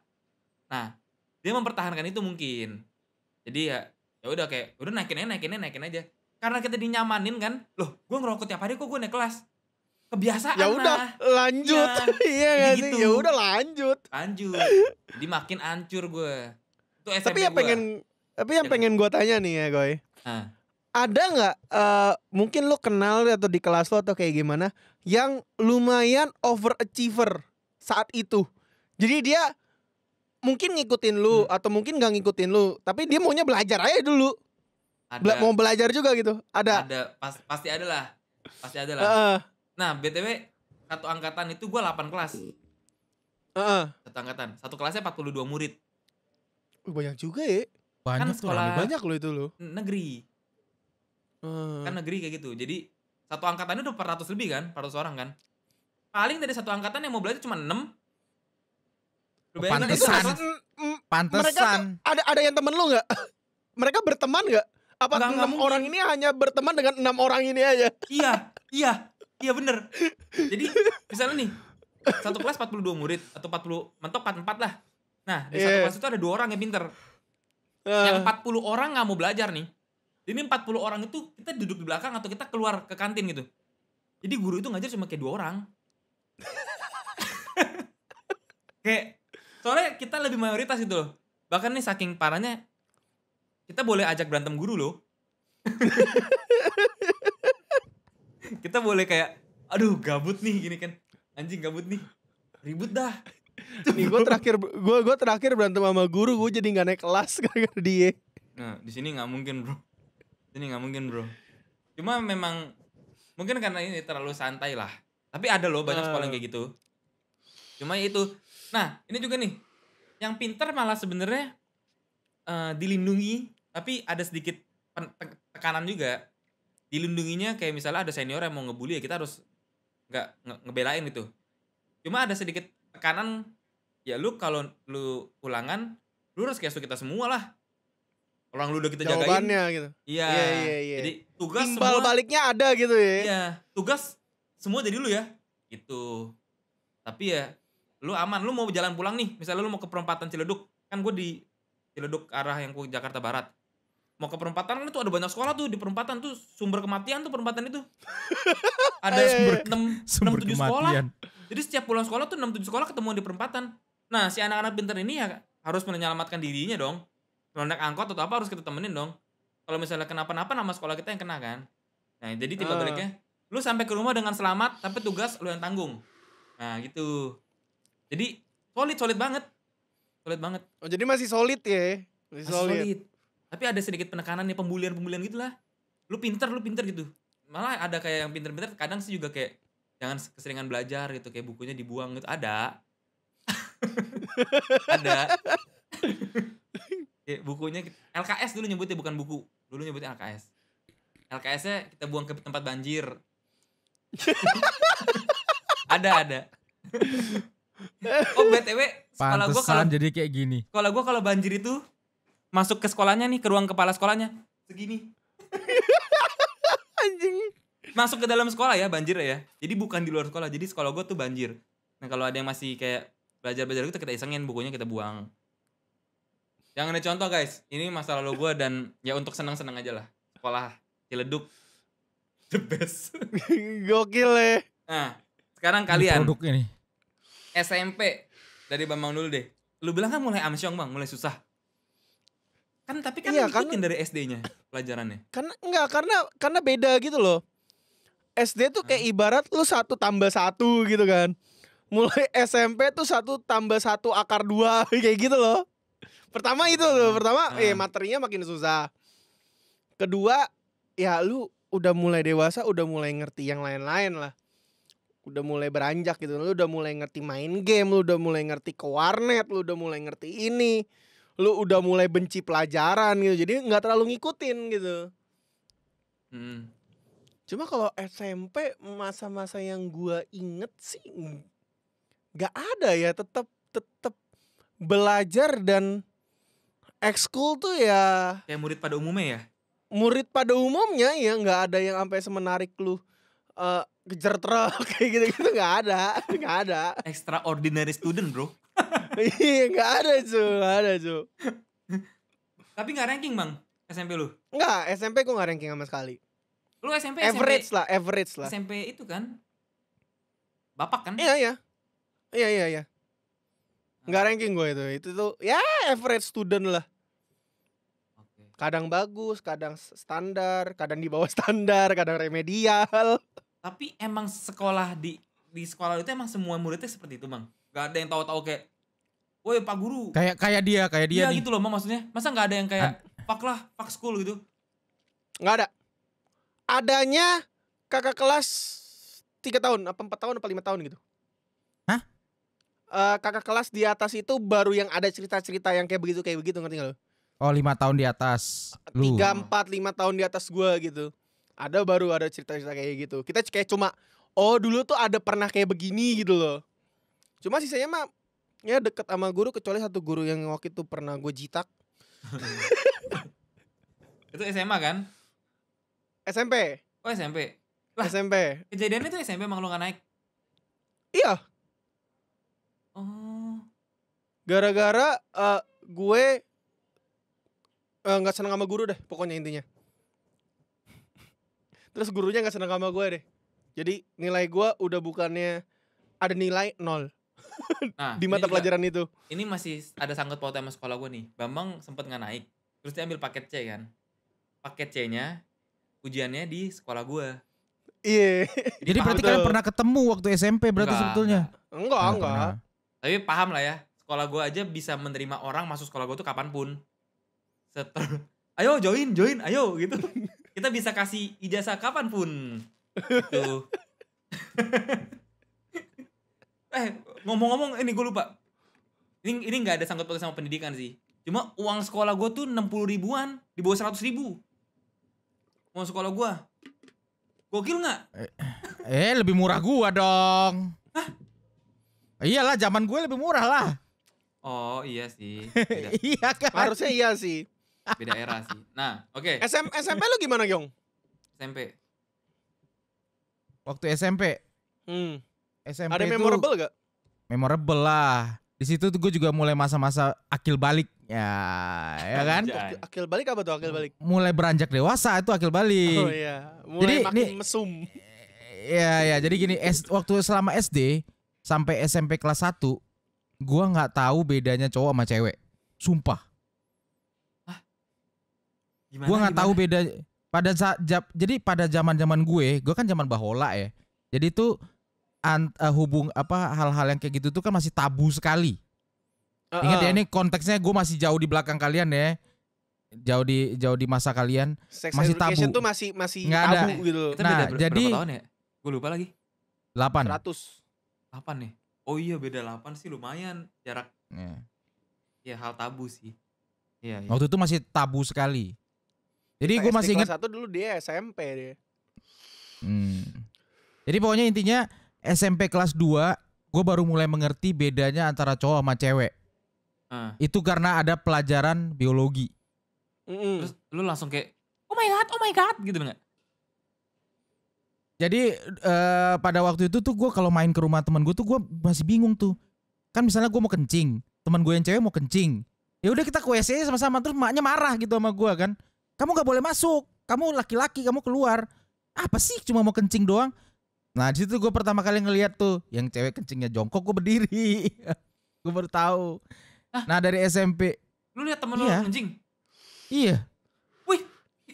nah dia mempertahankan itu mungkin jadi ya ya udah kayak udah naikin aja naikin aja naikin aja karena kita dinyamanin kan loh gue ngerokok tiap hari kok gua naik kelas kebiasaan ya udah lanjut iya ya, gitu. ya udah lanjut lanjut jadi makin ancur gue itu SMP tapi yang gua. pengen tapi yang gitu. pengen gue tanya nih ya goy ah. ada nggak uh, mungkin lo kenal atau di kelas lo atau kayak gimana yang lumayan overachiever saat itu jadi dia mungkin ngikutin lu hmm. atau mungkin gak ngikutin lu tapi dia maunya belajar aja dulu ada, Bela mau belajar juga gitu ada ada pas, pasti ada lah pasti ada lah uh, Nah, BTW satu angkatan itu gua 8 kelas. Uh. Satu angkatan. Satu kelasnya 42 murid. Uh, banyak juga ya. Banyak kan sekolah tuh, banyak lo itu lo. Negeri. Uh. Kan negeri kayak gitu. Jadi satu angkatannya udah 400 lebih kan, 400 orang kan. Paling dari satu angkatan yang mau belajar cuma 6. Lu kan pantesan. Pantesan. Mereka ada ada yang temen lu nggak? Mereka berteman nggak? Apa enam orang ini hanya berteman dengan enam orang ini aja? Iya, iya. Iya bener. Jadi misalnya nih satu kelas 42 murid atau 40 mentok 44 lah. Nah, di yeah. satu iya. kelas itu ada dua orang yang pinter. Uh. Yang 40 orang nggak mau belajar nih. Ini 40 orang itu kita duduk di belakang atau kita keluar ke kantin gitu. Jadi guru itu ngajar cuma kayak dua orang. kayak soalnya kita lebih mayoritas itu loh. Bahkan nih saking parahnya kita boleh ajak berantem guru loh. kita boleh kayak aduh gabut nih gini kan anjing gabut nih ribut dah ini gue terakhir gue gue terakhir berantem sama guru gue jadi nggak naik kelas gara-gara dia nah di sini nggak mungkin bro di sini nggak mungkin bro cuma memang mungkin karena ini terlalu santai lah tapi ada loh banyak sekolah yang kayak gitu cuma ya itu nah ini juga nih yang pinter malah sebenarnya uh, dilindungi tapi ada sedikit tekanan juga dilindunginya kayak misalnya ada senior yang mau ngebully ya kita harus nggak nge ngebelain gitu cuma ada sedikit tekanan ya lu kalau lu ulangan lu harus kayak kita semua lah orang lu udah kita jagain jawabannya gitu iya iya iya yeah. jadi tugas Timbal semua baliknya ada gitu ya iya tugas semua jadi lu ya gitu tapi ya lu aman lu mau jalan pulang nih misalnya lu mau ke perempatan Ciledug kan gue di Ciledug arah yang ke Jakarta Barat mau ke perempatan kan itu ada banyak sekolah tuh di perempatan tuh sumber kematian tuh perempatan itu ada iya, iya, iya. sumber enam enam tujuh sekolah jadi setiap pulang sekolah tuh enam tujuh sekolah ketemu di perempatan nah si anak-anak pinter ini ya harus menyelamatkan dirinya dong kalau naik angkot atau apa harus kita temenin dong kalau misalnya kenapa-napa nama sekolah kita yang kena kan nah jadi tiba uh. baliknya lu sampai ke rumah dengan selamat tapi tugas lu yang tanggung nah gitu jadi solid solid banget solid banget oh jadi masih solid ya masih, masih solid tapi ada sedikit penekanan nih ya, pembulian-pembulian gitulah lu pinter lu pinter gitu malah ada kayak yang pinter-pinter kadang sih juga kayak jangan keseringan belajar gitu kayak bukunya dibuang gitu ada ada kayak bukunya LKS dulu nyebutnya bukan buku dulu nyebutnya LKS LKS nya kita buang ke tempat banjir ada ada oh btw sekolah gue kalau jadi kayak gini sekolah gue kalau banjir itu masuk ke sekolahnya nih ke ruang kepala sekolahnya segini anjing masuk ke dalam sekolah ya banjir ya jadi bukan di luar sekolah jadi sekolah gue tuh banjir nah kalau ada yang masih kayak belajar belajar gitu kita isengin bukunya kita buang jangan ada contoh guys ini masa lalu gue dan ya untuk senang senang aja lah sekolah ciledug the best gokil ya nah sekarang kalian produk ini SMP dari Bambang dulu deh lu bilang kan mulai amsyong bang mulai susah Kan tapi kan iya, ikutin kan, dari SD-nya pelajarannya. Karena enggak karena karena beda gitu loh. SD tuh kayak hmm. ibarat lu satu tambah satu gitu kan. Mulai SMP tuh satu tambah satu akar dua kayak gitu loh. Pertama itu loh, ah. pertama hmm. eh materinya makin susah. Kedua, ya lu udah mulai dewasa, udah mulai ngerti yang lain-lain lah. Udah mulai beranjak gitu, lu udah mulai ngerti main game, lu udah mulai ngerti ke warnet, lu udah mulai ngerti ini lu udah mulai benci pelajaran gitu jadi nggak terlalu ngikutin gitu hmm. cuma kalau SMP masa-masa yang gua inget sih nggak ada ya tetap tetap belajar dan ekskul tuh ya kayak murid pada umumnya ya murid pada umumnya ya nggak ada yang sampai semenarik lu uh, kejar truk kayak gitu gitu nggak ada nggak ada extraordinary student bro Iya, gak ada cu, gak ada cu. Tapi gak ranking bang SMP lu? Nggak, SMP gue gak ranking sama sekali. Lu SMP, SMP average lah, average lah. SMP itu kan bapak kan? Iya iya, iya iya iya. Nggak ah. ranking gue itu, itu tuh ya average student lah. Kadang bagus, kadang standar, kadang di bawah standar, kadang remedial. Tapi emang sekolah di di sekolah itu emang semua muridnya seperti itu, Bang? Gak ada yang tahu-tahu kayak Woi Pak Guru. Kayak kayak dia, kayak dia. Iya gitu loh, maksudnya. Masa nggak ada yang kayak pak lah, pak school gitu? Nggak ada. Adanya kakak kelas tiga tahun, apa empat tahun, apa lima tahun gitu. Hah? Uh, kakak kelas di atas itu baru yang ada cerita-cerita yang kayak begitu kayak begitu ngerti gak lo? Oh lima tahun di atas. Tiga empat lima tahun di atas gue gitu. Ada baru ada cerita-cerita kayak gitu. Kita kayak cuma oh dulu tuh ada pernah kayak begini gitu loh. Cuma sisanya mah ya deket sama guru kecuali satu guru yang waktu itu pernah gue jitak. itu SMA kan? SMP. Oh SMP. Lah, SMP. Kejadiannya itu SMP emang lu gak naik? Iya. Oh. Gara-gara uh, gue eh, nggak uh, seneng sama guru deh pokoknya intinya terus gurunya nggak seneng sama gue deh jadi nilai gue udah bukannya ada nilai nol nah, di mata pelajaran juga, itu. Ini masih ada sangkut pautnya sama sekolah gue nih. Bambang sempet nggak naik. Terus dia ambil paket C kan. Paket C-nya ujiannya di sekolah gue. Iya. Jadi, Jadi berarti kalian pernah ketemu waktu SMP berarti enggak, sebetulnya? Enggak, enggak. enggak. enggak. Tapi paham lah ya. Sekolah gue aja bisa menerima orang masuk sekolah gue tuh kapanpun. Seter, ayo join, join, ayo gitu. Kita bisa kasih ijazah kapanpun. Gitu eh ngomong-ngomong ini gue lupa ini ini nggak ada sangkut pautnya sama pendidikan sih cuma uang sekolah gue tuh enam puluh ribuan di bawah seratus ribu uang sekolah gue gokil nggak eh, eh lebih murah gue dong Hah? iyalah zaman gue lebih murah lah oh iya sih iya kan harusnya iya sih beda era sih nah oke okay. SM, SMP lu gimana Yong SMP waktu SMP hmm SMP Ada memorable gak? Memorable lah. Di situ tuh gue juga mulai masa-masa akil balik ya, ya kan? Akil balik apa tuh akil balik? Mulai beranjak dewasa itu akil balik. Oh iya, mulai jadi, makin ini, mesum. Iya ya, jadi gini, es, waktu selama SD sampai SMP kelas 1 gue nggak tahu bedanya cowok sama cewek. Sumpah. Hah? Gimana, gua nggak tahu beda pada saat jadi pada zaman-zaman gue, gue kan zaman bahola ya. Jadi tuh ant, uh, eh, hubung apa hal-hal yang kayak gitu tuh kan masih tabu sekali. Uh, uh. Ingat ya ini konteksnya gue masih jauh di belakang kalian ya. Jauh di jauh di masa kalian Sex masih tabu. tuh masih masih Nggak tabu ada. gitu. Itu nah, beda jadi tahun ya? Gue lupa lagi. 8. 100. 8 nih. Oh iya beda 8 sih lumayan jarak. Yeah. Ya hal tabu sih. Iya, yeah, Waktu itu masih tabu sekali. Jadi gue masih ingat satu dulu dia SMP dia. Hmm. Jadi pokoknya intinya SMP kelas 2 gue baru mulai mengerti bedanya antara cowok sama cewek. Uh. Itu karena ada pelajaran biologi. Mm -hmm. Terus lu langsung kayak oh my god, oh my god gitu nggak? Jadi uh, pada waktu itu tuh gue kalau main ke rumah teman gue tuh gue masih bingung tuh. Kan misalnya gue mau kencing, teman gue yang cewek mau kencing. Ya udah kita ke WC sama-sama terus maknya marah gitu sama gue kan. Kamu nggak boleh masuk, kamu laki-laki, kamu keluar. Apa sih cuma mau kencing doang? Nah di situ gue pertama kali ngeliat tuh yang cewek kencingnya jongkok gue berdiri. gue baru tahu. Hah? Nah dari SMP. Lu liat temen iya. lu kencing? Iya. Wih.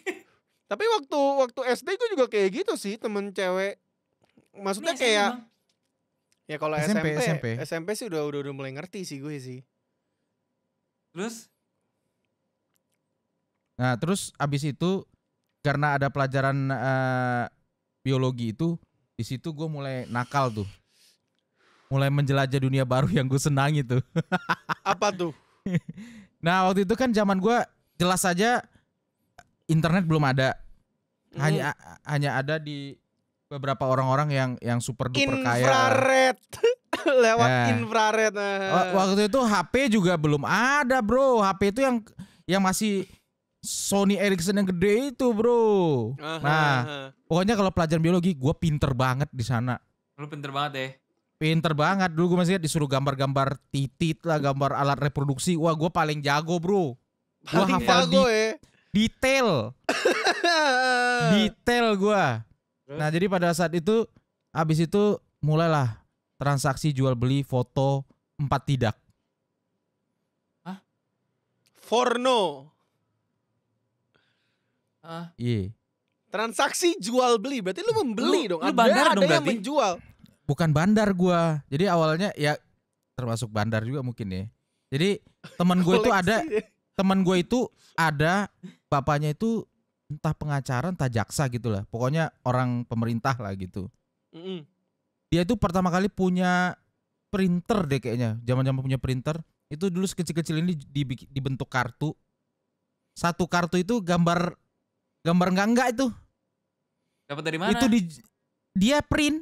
Tapi waktu waktu SD gue juga kayak gitu sih temen cewek. Maksudnya Ini kayak emang. ya kalau SMP, SMP SMP SMP sih udah udah udah mulai ngerti sih gue sih. Terus? Nah terus abis itu karena ada pelajaran uh, biologi itu di situ gue mulai nakal tuh mulai menjelajah dunia baru yang gue senangi tuh apa tuh nah waktu itu kan zaman gue jelas saja internet belum ada hmm. hanya hmm. hanya ada di beberapa orang-orang yang yang super duper infrared. kaya infrared lewat eh. infrared waktu itu HP juga belum ada bro HP itu yang yang masih Sony Ericsson yang gede itu, Bro. Aha. Nah, pokoknya kalau pelajaran biologi gue pinter banget di sana. Lu pinter banget deh. Pinter banget dulu gue masih disuruh gambar-gambar titit lah, gambar alat reproduksi. Wah, gue paling jago, Bro. Gue hafal jago, di ya. detail. detail gue. Nah, jadi pada saat itu abis itu mulailah transaksi jual beli foto empat tidak. Hah? Forno. Uh. Iya. Transaksi jual beli berarti lu membeli lu, dong. Lu bandar ada dong yang berarti. menjual. Bukan bandar gua. Jadi awalnya ya termasuk bandar juga mungkin ya. Jadi teman gue itu ada teman gue itu ada bapaknya itu entah pengacara entah jaksa gitu lah. Pokoknya orang pemerintah lah gitu. Mm -mm. Dia itu pertama kali punya printer deh kayaknya. Zaman-zaman punya printer. Itu dulu sekecil kecil ini dibentuk kartu. Satu kartu itu gambar Gambar enggak enggak itu. Dapat dari mana? Itu di dia print.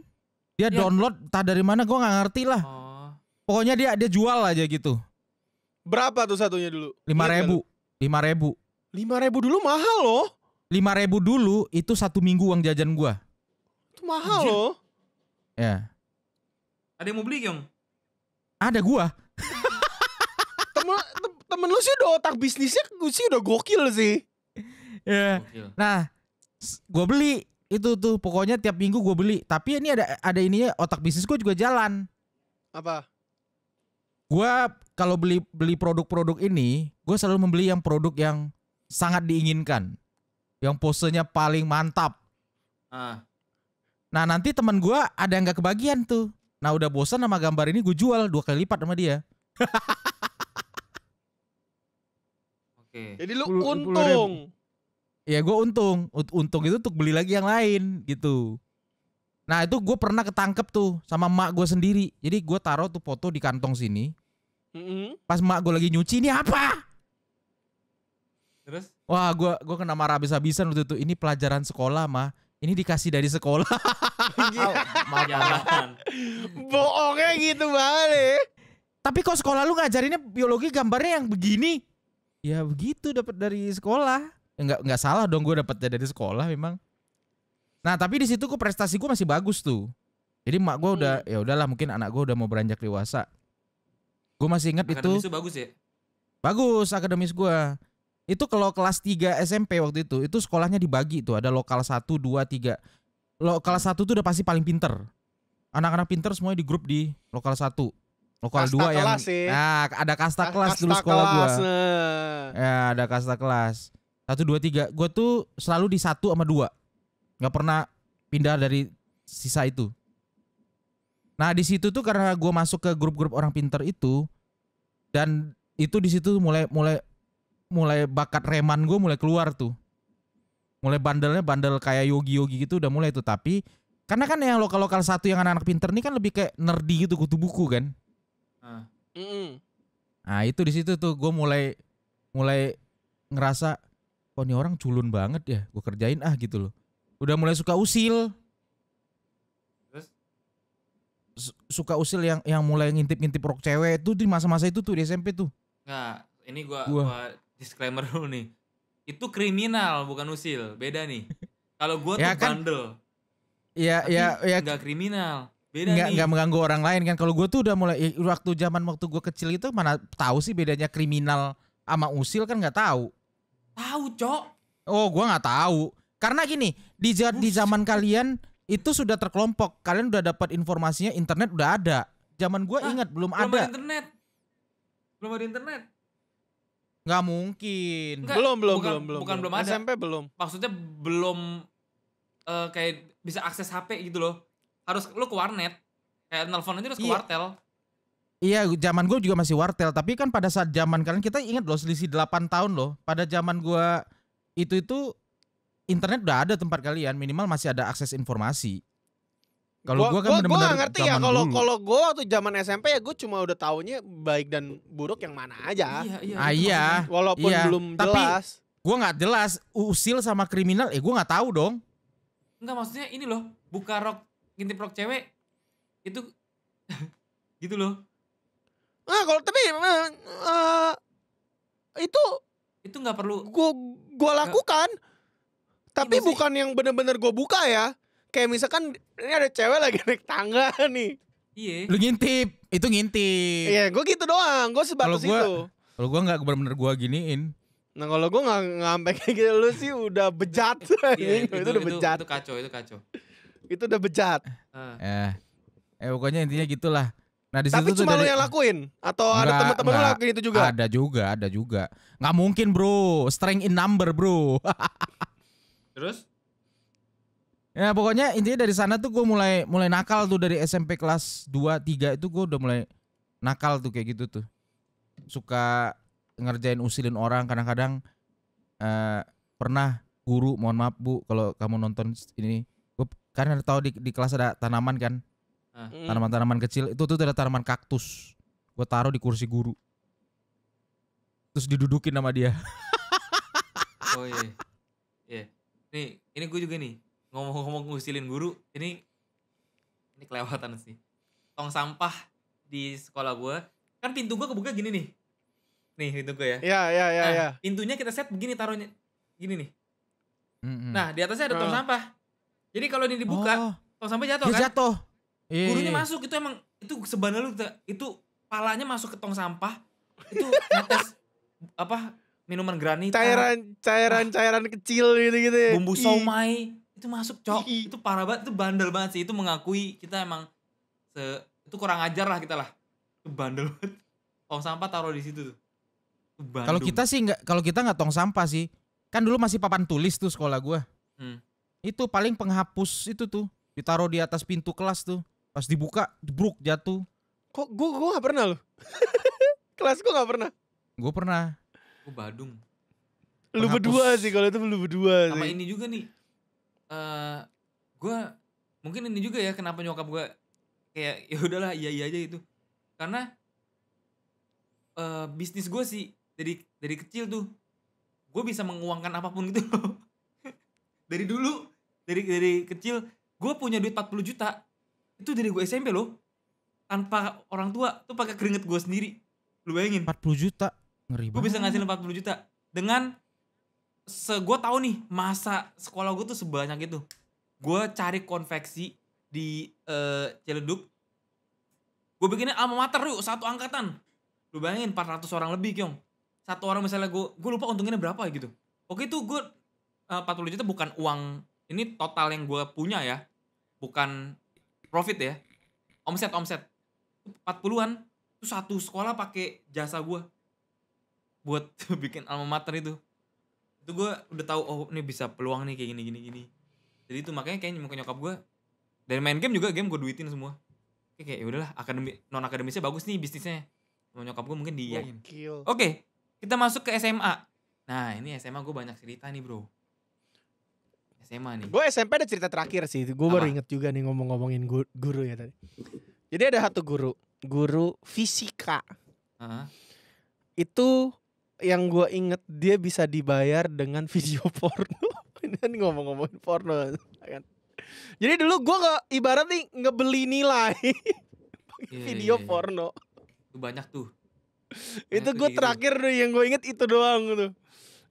Dia ya. download tak dari mana gua nggak ngerti lah. Oh. Pokoknya dia dia jual aja gitu. Berapa tuh satunya dulu? Lima ribu. Lima ribu. Lima ribu dulu mahal loh. Lima ribu dulu itu satu minggu uang jajan gua. Itu mahal Anjir. loh. Ya. Ada yang mau beli Kyong? Ada gua. temen, temen lu sih udah otak bisnisnya sih udah gokil sih yeah. Nah, gue beli itu tuh pokoknya tiap minggu gue beli. Tapi ini ada ada ininya otak bisnis gue juga jalan. Apa? Gue kalau beli beli produk-produk ini, gue selalu membeli yang produk yang sangat diinginkan, yang posenya paling mantap. Ah. Nah nanti teman gue ada yang gak kebagian tuh. Nah udah bosan sama gambar ini gue jual dua kali lipat sama dia. Oke. Jadi lu untung ya gue untung untung itu untuk beli lagi yang lain gitu nah itu gue pernah ketangkep tuh sama mak gue sendiri jadi gue taruh tuh foto di kantong sini mm-hmm. pas mak gue lagi nyuci ini apa terus wah gue gue kena marah habis-habisan waktu itu ini pelajaran sekolah mah ini dikasih dari sekolah. Bohongnya gitu balik. Tapi kok sekolah lu ngajarinnya biologi gambarnya yang begini? Ya begitu dapat dari sekolah nggak nggak salah dong gue dapetnya dari sekolah memang nah tapi di situ prestasi gue masih bagus tuh jadi mak gue oh, udah hmm. ya udahlah mungkin anak gue udah mau beranjak dewasa gue masih ingat itu bagus ya bagus akademis gue itu kalau kelas 3 SMP waktu itu itu sekolahnya dibagi tuh ada lokal 1 2 3 lokal satu tuh udah pasti paling pinter anak-anak pinter semuanya di grup di lokal satu lokal dua 2 yang sih. nah ada kasta, kasta kelas dulu sekolah kelas, nah. ya ada kasta kelas satu dua tiga. Gue tuh selalu di satu sama dua. nggak pernah pindah dari sisa itu. Nah di situ tuh karena gue masuk ke grup-grup orang pinter itu dan itu di situ mulai mulai mulai bakat reman gue mulai keluar tuh. Mulai bandelnya bandel kayak yogi-yogi gitu udah mulai tuh tapi karena kan yang lokal-lokal satu yang anak-anak pinter ini kan lebih kayak nerdy gitu kutu buku kan. Ah. nah itu di situ tuh gue mulai mulai ngerasa kok ini orang culun banget ya gue kerjain ah gitu loh udah mulai suka usil Terus? suka usil yang yang mulai ngintip-ngintip rok cewek itu di masa-masa itu tuh di SMP tuh nggak ini gua, gua. gua disclaimer dulu nih itu kriminal bukan usil beda nih kalau gua ya kan? bandel Iya, ya iya. nggak kriminal. Beda nggak, nih. nggak mengganggu orang lain kan. Kalau gua tuh udah mulai waktu zaman waktu gua kecil itu mana tahu sih bedanya kriminal sama usil kan nggak tahu. Tahu, Cok. Oh, gua nggak tahu. Karena gini, di di zaman kalian itu sudah terkelompok. Kalian udah dapat informasinya, internet udah ada. Zaman gua ingat belum, belum ada. internet. Belum ada internet. Nggak mungkin. Enggak, belum, belum, bukan, belum, belum. Bukan belum, belum ada. SMP belum. Maksudnya belum uh, kayak bisa akses HP gitu loh. Harus lu ke warnet. Kayak nelfon aja harus iya. ke wartel. Iya, zaman gue juga masih wartel, tapi kan pada saat zaman kalian kita ingat loh selisih 8 tahun loh. Pada zaman gue itu itu internet udah ada tempat kalian, minimal masih ada akses informasi. Kalau gue kan benar-benar ngerti ya kalau kalau gue waktu zaman SMP ya gue cuma udah taunya baik dan buruk yang mana aja. Iya, iya. Ah, iya walaupun iya. belum tapi, jelas. Gue nggak jelas usil sama kriminal, eh, gue nggak tahu dong. Enggak maksudnya ini loh, buka rok ngintip rok cewek itu gitu loh. Nah, kalau tapi uh, itu itu nggak perlu gua gua lakukan. Gak. Tapi Ini bukan sih. yang bener-bener gua buka ya. Kayak misalkan ini ada cewek lagi naik tangga nih. Iya. Lu ngintip, itu ngintip. Iya, gua gitu doang. Gua sebatas gua, itu. Kalau gua nggak bener-bener gua giniin. Nah kalau gue nggak ngampe kayak gitu lu sih udah bejat. yeah, itu, itu, itu udah bejat. Itu, itu kacau, itu kacau. itu udah bejat. Uh. Eh, eh pokoknya intinya gitulah. Nah, di Tapi cuma dari... yang lakuin atau enggak, ada teman-teman lu lakuin itu juga? Ada juga, ada juga. Nggak mungkin, Bro. Strength in number, Bro. Terus? Ya pokoknya intinya dari sana tuh gue mulai mulai nakal tuh dari SMP kelas 2 3 itu gue udah mulai nakal tuh kayak gitu tuh. Suka ngerjain usilin orang kadang-kadang uh, pernah guru mohon maaf Bu kalau kamu nonton ini gue karena tahu di, di kelas ada tanaman kan Ah. Hmm. Tanaman-tanaman kecil itu tuh ada tanaman kaktus. Gue taruh di kursi guru. Terus didudukin sama dia. oh iya. Iya. Nih, ini gue juga nih. Ngomong-ngomong ngusilin guru, ini ini kelewatan sih. Tong sampah di sekolah gue, kan pintu gue kebuka gini nih. Nih pintu gue ya. Iya, iya, iya, nah, iya. ya. pintunya kita set begini taruhnya. Gini nih. Mm -hmm. Nah, di atasnya ada tong ah. sampah. Jadi kalau ini dibuka, oh. tong sampah jatuh kan? Jatuh. Yeah. Gurunya iya, iya. masuk itu emang itu sebenarnya lu itu palanya masuk ke tong sampah. Itu netes apa minuman granit Cairan cairan ah, cairan kecil gitu-gitu ya. Bumbu somai itu masuk, Cok. Itu parah banget, itu bandel banget sih. Itu mengakui kita emang se itu kurang ajar lah kita lah. Itu bandel banget. Tong sampah taruh di situ tuh. Kalau kita sih nggak kalau kita nggak tong sampah sih. Kan dulu masih papan tulis tuh sekolah gua. Hmm. Itu paling penghapus itu tuh ditaruh di atas pintu kelas tuh. Pas dibuka, bruk jatuh. Kok gue gue gak pernah loh. Kelas gue gak pernah. Gue pernah. Gue Badung. Lu berdua sih kalau itu lu berdua Sama sih. ini juga nih. Eh uh, gue mungkin ini juga ya kenapa nyokap gue kayak ya udahlah iya iya aja itu. Karena uh, bisnis gue sih dari dari kecil tuh gue bisa menguangkan apapun gitu loh. dari dulu dari dari kecil gue punya duit 40 juta itu dari gue SMP loh. Tanpa orang tua tuh pakai keringet gue sendiri. Lu bayangin. 40 juta. Ngeri Gue bisa ngasih 40 juta. Dengan se gue tau nih masa sekolah gue tuh sebanyak itu. Gue cari konveksi di uh, Ciledug. Gue bikinnya alma mater yuk satu angkatan. Lu bayangin 400 orang lebih kyong. Satu orang misalnya gue, gue lupa untungnya berapa gitu. Oke itu gue uh, 40 juta bukan uang ini total yang gue punya ya bukan profit ya omset omset 40-an itu satu sekolah pakai jasa gue buat bikin alma mater itu itu gue udah tahu oh ini bisa peluang nih kayak gini gini gini jadi itu makanya kayaknya mau nyokap gue dari main game juga game gue duitin semua oke kayak ya udahlah akademi non akademisnya bagus nih bisnisnya mau nyokap gue mungkin diiyain oke okay, kita masuk ke SMA nah ini SMA gue banyak cerita nih bro SMA nih. Gue SMP ada cerita terakhir sih. Gue baru inget juga nih ngomong-ngomongin guru, ya tadi. Jadi ada satu guru, guru fisika. Uh -huh. Itu yang gue inget dia bisa dibayar dengan video porno. Ini ngomong-ngomongin porno ya kan? Jadi dulu gue ke ibarat nih ngebeli nilai yeah, video yeah, iya. porno. Itu banyak tuh. itu gue gitu. terakhir tuh yang gue inget itu doang tuh.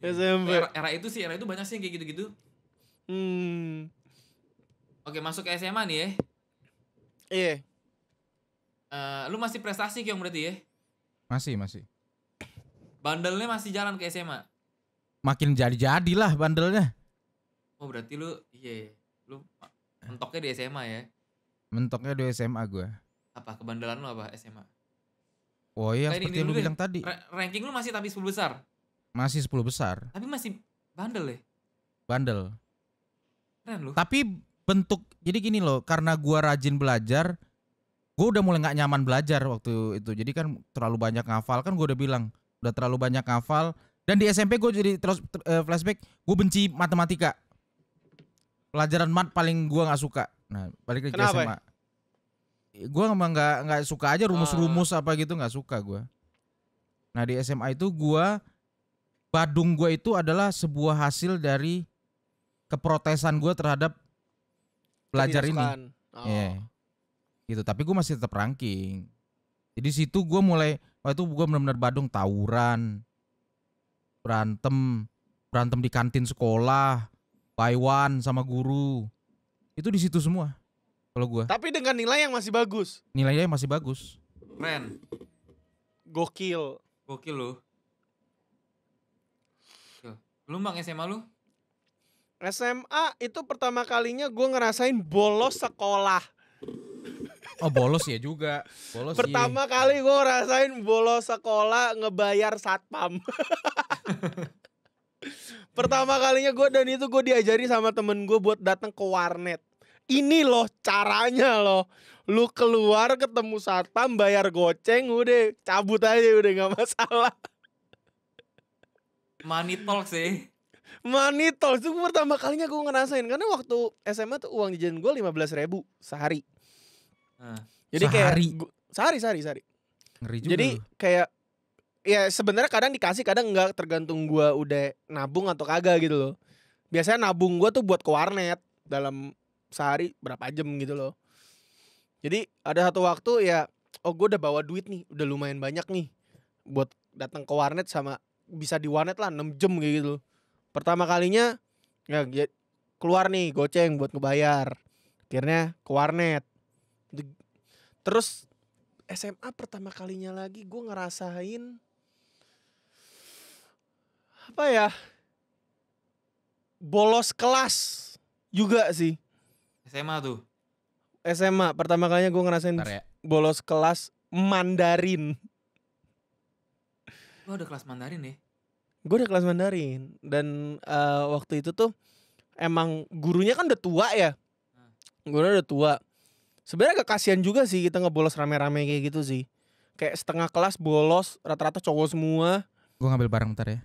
Yeah. SMP. Era, era itu sih era itu banyak sih yang kayak gitu-gitu. Hmm. Oke, masuk ke SMA nih ya. Iya. Uh, lu masih prestasi Kyong berarti ya? Masih, masih. Bandelnya masih jalan ke SMA. Makin jadi-jadilah bandelnya. Oh, berarti lu iya, yeah, lu mentoknya di SMA ya. Mentoknya di SMA gua. Apa kebandelan lu apa SMA? Oh iya, eh, seperti yang lu bilang tadi. Ranking lu masih tapi 10 besar. Masih 10 besar. Tapi masih bandel ya? Bandel. Keren loh. Tapi bentuk jadi gini loh, karena gua rajin belajar, gua udah mulai nggak nyaman belajar waktu itu. Jadi kan terlalu banyak ngafal kan gua udah bilang, udah terlalu banyak ngafal dan di SMP gue jadi terus eh, flashback, gue benci matematika. Pelajaran mat paling gua nggak suka. Nah, balik lagi Kenapa? SMA. Gue emang nggak nggak suka aja rumus-rumus ah. apa gitu nggak suka gua. Nah di SMA itu gua Badung gue itu adalah sebuah hasil dari keprotesan gue terhadap pelajar ini. Oh. Yeah. Gitu, tapi gue masih tetap ranking. Jadi situ gue mulai, waktu itu gue benar-benar badung tawuran, berantem, berantem di kantin sekolah, Taiwan sama guru. Itu di situ semua kalau gue. Tapi dengan nilai yang masih bagus. Nilainya yang masih bagus. Men. Gokil. Gokil loh. Lu bang SMA lu? SMA itu pertama kalinya gue ngerasain bolos sekolah. Oh bolos ya juga. Bolos. Pertama iya. kali gue ngerasain bolos sekolah ngebayar satpam. pertama kalinya gue dan itu gue diajari sama temen gue buat datang ke warnet. Ini loh caranya loh. Lu keluar ketemu satpam bayar goceng udah cabut aja udah nggak masalah. Money talk sih. Money talks itu pertama kalinya gue ngerasain karena waktu SMA tuh uang jajan gue lima belas ribu sehari. Nah, jadi sehari. kayak gua, sehari sehari sehari. Ngeri juga. Jadi kayak ya sebenarnya kadang dikasih kadang nggak tergantung gue udah nabung atau kagak gitu loh. Biasanya nabung gue tuh buat ke warnet dalam sehari berapa jam gitu loh. Jadi ada satu waktu ya oh gue udah bawa duit nih udah lumayan banyak nih buat datang ke warnet sama bisa di warnet lah enam jam gitu loh pertama kalinya ya, ya, keluar nih goceng buat ngebayar akhirnya ke warnet terus SMA pertama kalinya lagi gue ngerasain apa ya bolos kelas juga sih SMA tuh SMA pertama kalinya gue ngerasain ya. bolos kelas Mandarin gue udah kelas Mandarin nih ya gue udah kelas Mandarin dan uh, waktu itu tuh emang gurunya kan udah tua ya hmm. gurunya udah tua sebenarnya agak kasihan juga sih kita ngebolos rame-rame kayak gitu sih kayak setengah kelas bolos rata-rata cowok semua gue ngambil barang bentar ya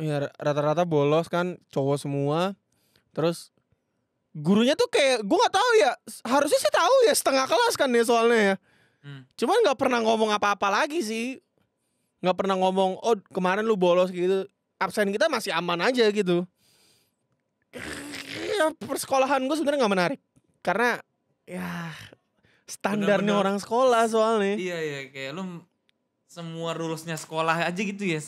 ya rata-rata bolos kan cowok semua terus gurunya tuh kayak gue nggak tahu ya harusnya sih tahu ya setengah kelas kan ya soalnya ya hmm. cuman nggak pernah ngomong apa-apa lagi sih nggak pernah ngomong oh kemarin lu bolos gitu absen kita masih aman aja gitu ya persekolahan gue sebenarnya nggak menarik karena ya standarnya Benar -benar. orang sekolah soalnya iya iya kayak lu semua rulesnya sekolah aja gitu ya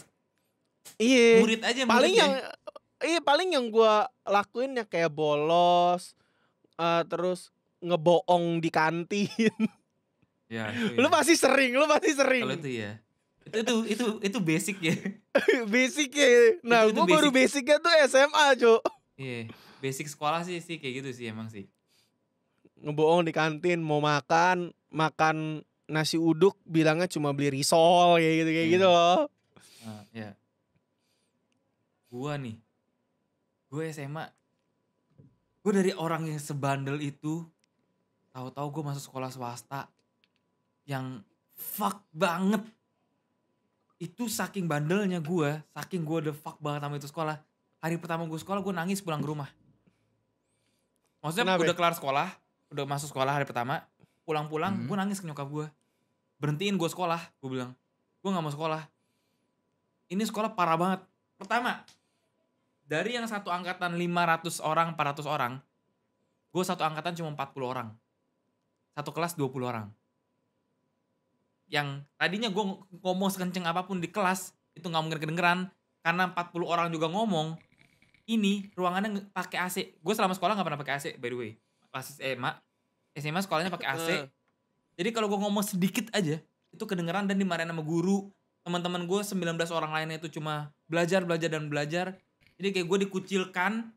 iya murid aja paling murid yang ya. iya paling yang gue lakuin ya kayak bolos uh, terus ngebohong di kantin ya, itu ya. lu pasti sering lu pasti sering kalau itu ya itu itu itu nah, basic ya basic ya nah gue baru basicnya tuh SMA cok iya yeah. basic sekolah sih sih kayak gitu sih emang sih ngebohong di kantin mau makan makan nasi uduk bilangnya cuma beli risol kayak gitu kayak yeah. gitu loh uh, nah, ya yeah. gua nih gue SMA gue dari orang yang sebandel itu tahu-tahu gue masuk sekolah swasta yang fuck banget itu saking bandelnya gue, saking gue the fuck banget sama itu sekolah. Hari pertama gue sekolah gue nangis pulang ke rumah. Maksudnya Kenapa? udah ya? kelar sekolah, udah masuk sekolah hari pertama, pulang-pulang hmm. gue nangis ke nyokap gue. Berhentiin gue sekolah, gue bilang. Gue gak mau sekolah. Ini sekolah parah banget. Pertama, dari yang satu angkatan 500 orang, 400 orang, gue satu angkatan cuma 40 orang. Satu kelas 20 orang yang tadinya gue ngomong sekenceng apapun di kelas itu nggak mungkin kedengeran karena 40 orang juga ngomong ini ruangannya pakai AC gue selama sekolah nggak pernah pakai AC by the way pas SMA SMA sekolahnya pakai AC jadi kalau gue ngomong sedikit aja itu kedengeran dan dimarahin sama guru teman-teman gue 19 orang lainnya itu cuma belajar belajar dan belajar jadi kayak gue dikucilkan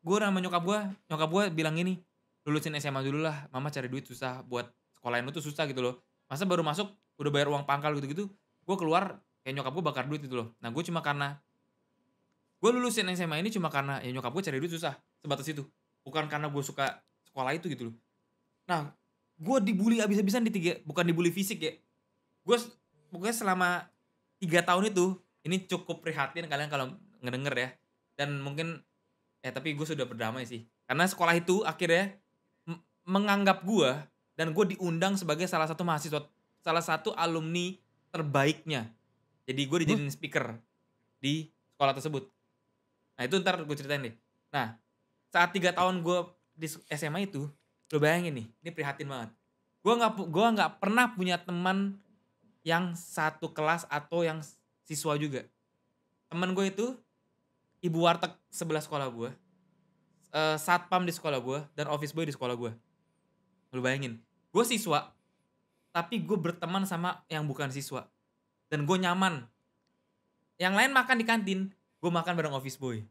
gue sama nyokap gue nyokap gue bilang ini lulusin SMA dulu lah mama cari duit susah buat sekolahin lu tuh susah gitu loh masa baru masuk udah bayar uang pangkal gitu-gitu gue keluar kayak nyokap gue bakar duit gitu loh nah gue cuma karena gue lulusin SMA ini cuma karena ya nyokap gue cari duit susah sebatas itu bukan karena gue suka sekolah itu gitu loh nah gue dibully abis-abisan di tiga bukan dibully fisik ya gue pokoknya selama tiga tahun itu ini cukup prihatin kalian kalau ngedenger ya dan mungkin eh tapi gue sudah berdamai sih karena sekolah itu akhirnya menganggap gue dan gue diundang sebagai salah satu mahasiswa salah satu alumni terbaiknya jadi gue dijadiin speaker di sekolah tersebut nah itu ntar gue ceritain deh nah saat tiga tahun gue di SMA itu lo bayangin nih ini prihatin banget gue nggak gua nggak pernah punya teman yang satu kelas atau yang siswa juga teman gue itu ibu warteg sebelah sekolah gue eh, satpam di sekolah gue dan office boy di sekolah gue lu bayangin gue siswa tapi gue berteman sama yang bukan siswa dan gue nyaman yang lain makan di kantin gue makan bareng office boy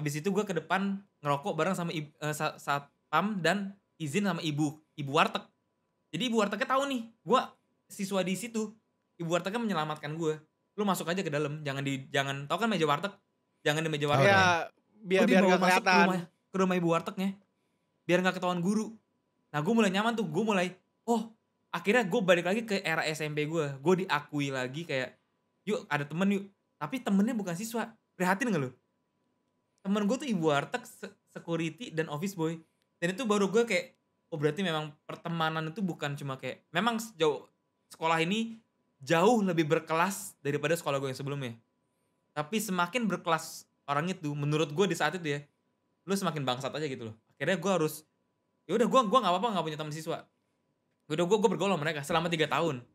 abis itu gue ke depan ngerokok bareng sama uh, satpam dan izin sama ibu ibu warteg jadi ibu wartegnya tahu nih gue siswa di situ ibu wartegnya menyelamatkan gue lu masuk aja ke dalam jangan di jangan tau kan meja warteg jangan di meja iya, warteg oh, ya, biar biar gak kelihatan ke rumah, ke rumah ibu wartegnya biar nggak ketahuan guru nah gue mulai nyaman tuh gue mulai oh akhirnya gue balik lagi ke era SMP gue gue diakui lagi kayak yuk ada temen yuk tapi temennya bukan siswa prihatin gak lu temen gue tuh ibu warteg security dan office boy dan itu baru gue kayak oh berarti memang pertemanan itu bukan cuma kayak memang jauh sekolah ini jauh lebih berkelas daripada sekolah gue yang sebelumnya tapi semakin berkelas orang itu menurut gue di saat itu ya lu semakin bangsat aja gitu loh akhirnya gue harus ya udah gue gue nggak apa-apa nggak punya teman siswa ya udah gue gue bergaul sama mereka selama tiga tahun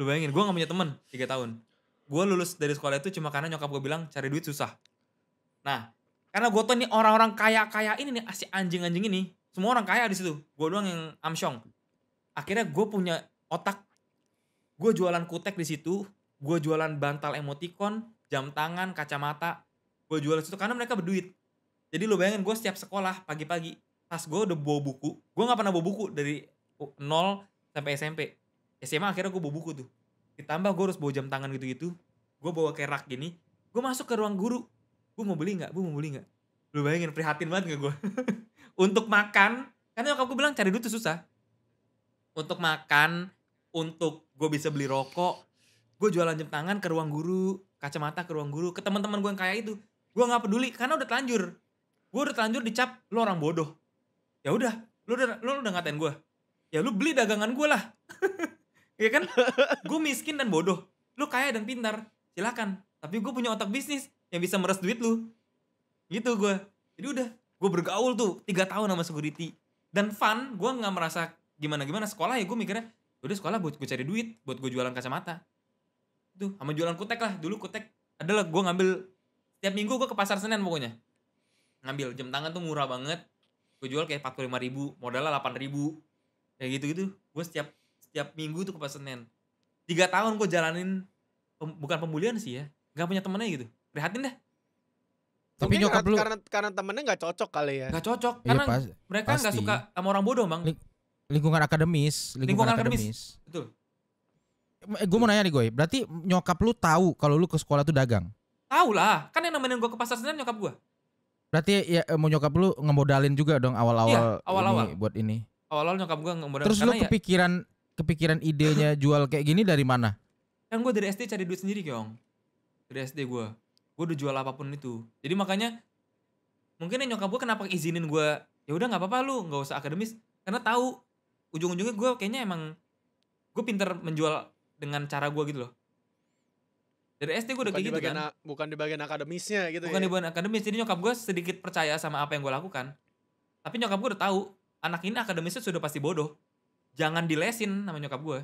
lu bayangin gue nggak punya teman tiga tahun gue lulus dari sekolah itu cuma karena nyokap gue bilang cari duit susah nah karena gue tuh nih orang-orang kaya kaya ini nih si anjing-anjing ini semua orang kaya di situ gue doang yang amsyong akhirnya gue punya otak gue jualan kutek di situ gue jualan bantal emoticon jam tangan kacamata gue jualan situ karena mereka berduit jadi lu bayangin gue setiap sekolah pagi-pagi pas gue udah bawa buku gue nggak pernah bawa buku dari 0 sampai SMP SMA akhirnya gue bawa buku tuh ditambah gue harus bawa jam tangan gitu-gitu gue bawa kayak rak gini gue masuk ke ruang guru gue mau beli nggak gue mau beli nggak lu bayangin prihatin banget gak gue untuk makan karena nyokap gue bilang cari duit tuh susah untuk makan untuk gue bisa beli rokok gue jualan jam tangan ke ruang guru kacamata ke ruang guru ke teman-teman gue yang kaya itu gue nggak peduli karena udah telanjur gue udah telanjur dicap lu orang bodoh ya udah lu udah lu udah ngatain gue ya lu beli dagangan gue lah ya kan gue miskin dan bodoh lu kaya dan pintar silakan tapi gue punya otak bisnis yang bisa meres duit lu gitu gue jadi udah gue bergaul tuh tiga tahun sama security dan fun gue nggak merasa gimana gimana sekolah ya gue mikirnya ya udah sekolah buat gue cari duit buat gue jualan kacamata tuh sama jualan kutek lah dulu kutek adalah gue ngambil tiap minggu gue ke pasar senen pokoknya ngambil jam tangan tuh murah banget gue jual kayak 45 ribu modalnya delapan ribu kayak gitu-gitu gue setiap setiap minggu tuh ke pasar Senen tiga tahun gue jalanin pem, bukan pembulian sih ya nggak punya temennya gitu prihatin deh tapi nyokap karena, lu karena karena temennya nggak cocok kali ya nggak cocok iya, karena pas, mereka nggak suka sama orang bodoh bang Ling lingkungan akademis lingkungan, lingkungan akademis. akademis betul eh, gue mau nanya nih gue berarti nyokap lu tahu kalau lu ke sekolah tuh dagang tahu lah kan yang nemenin gue ke pasar senen nyokap gue Berarti ya eh, mau nyokap lu ngemodalin juga dong awal-awal iya, awal-awal ini, buat ini. Awal-awal nyokap gua ngemodalin. Terus lu kepikiran ya, kepikiran idenya jual kayak gini dari mana? Kan gua dari SD cari duit sendiri, Kyong. Dari SD gua. Gua udah jual apapun itu. Jadi makanya mungkin nyokap gua kenapa izinin gua ya udah nggak apa-apa lu nggak usah akademis karena tahu ujung-ujungnya gua kayaknya emang gue pinter menjual dengan cara gua gitu loh dari SD gue udah kayak gitu kan a, bukan di bagian akademisnya gitu bukan ya? di bagian akademis jadi nyokap gue sedikit percaya sama apa yang gue lakukan tapi nyokap gue udah tahu anak ini akademisnya sudah pasti bodoh jangan dilesin sama nyokap gue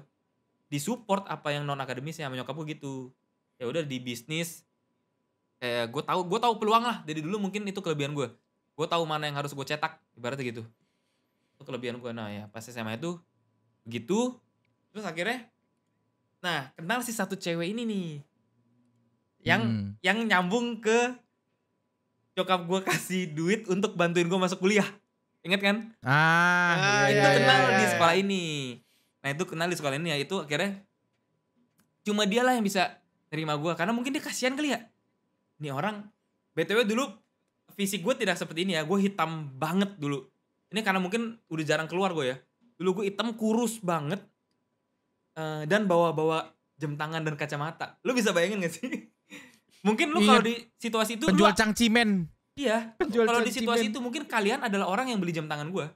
disupport apa yang non akademisnya sama nyokap gue gitu ya udah di bisnis Eh, gue tahu gue tahu peluang lah dari dulu mungkin itu kelebihan gue gue tahu mana yang harus gue cetak ibaratnya gitu itu kelebihan gue nah ya pas SMA itu gitu terus akhirnya nah kenal sih satu cewek ini nih yang hmm. yang nyambung ke cokap gue kasih duit untuk bantuin gue masuk kuliah inget kan ah, ah iya, itu iya, kenal iya, iya. di sekolah ini nah itu kenal di sekolah ini ya itu akhirnya cuma dialah yang bisa terima gue karena mungkin dia kasihan kali ya ini orang btw dulu fisik gue tidak seperti ini ya gue hitam banget dulu ini karena mungkin udah jarang keluar gue ya dulu gue hitam kurus banget uh, dan bawa-bawa jam tangan dan kacamata lu bisa bayangin gak sih Mungkin lu iya. kalau di situasi itu penjual lu, cangcimen. Iya. Kalau di situasi itu mungkin kalian adalah orang yang beli jam tangan gue.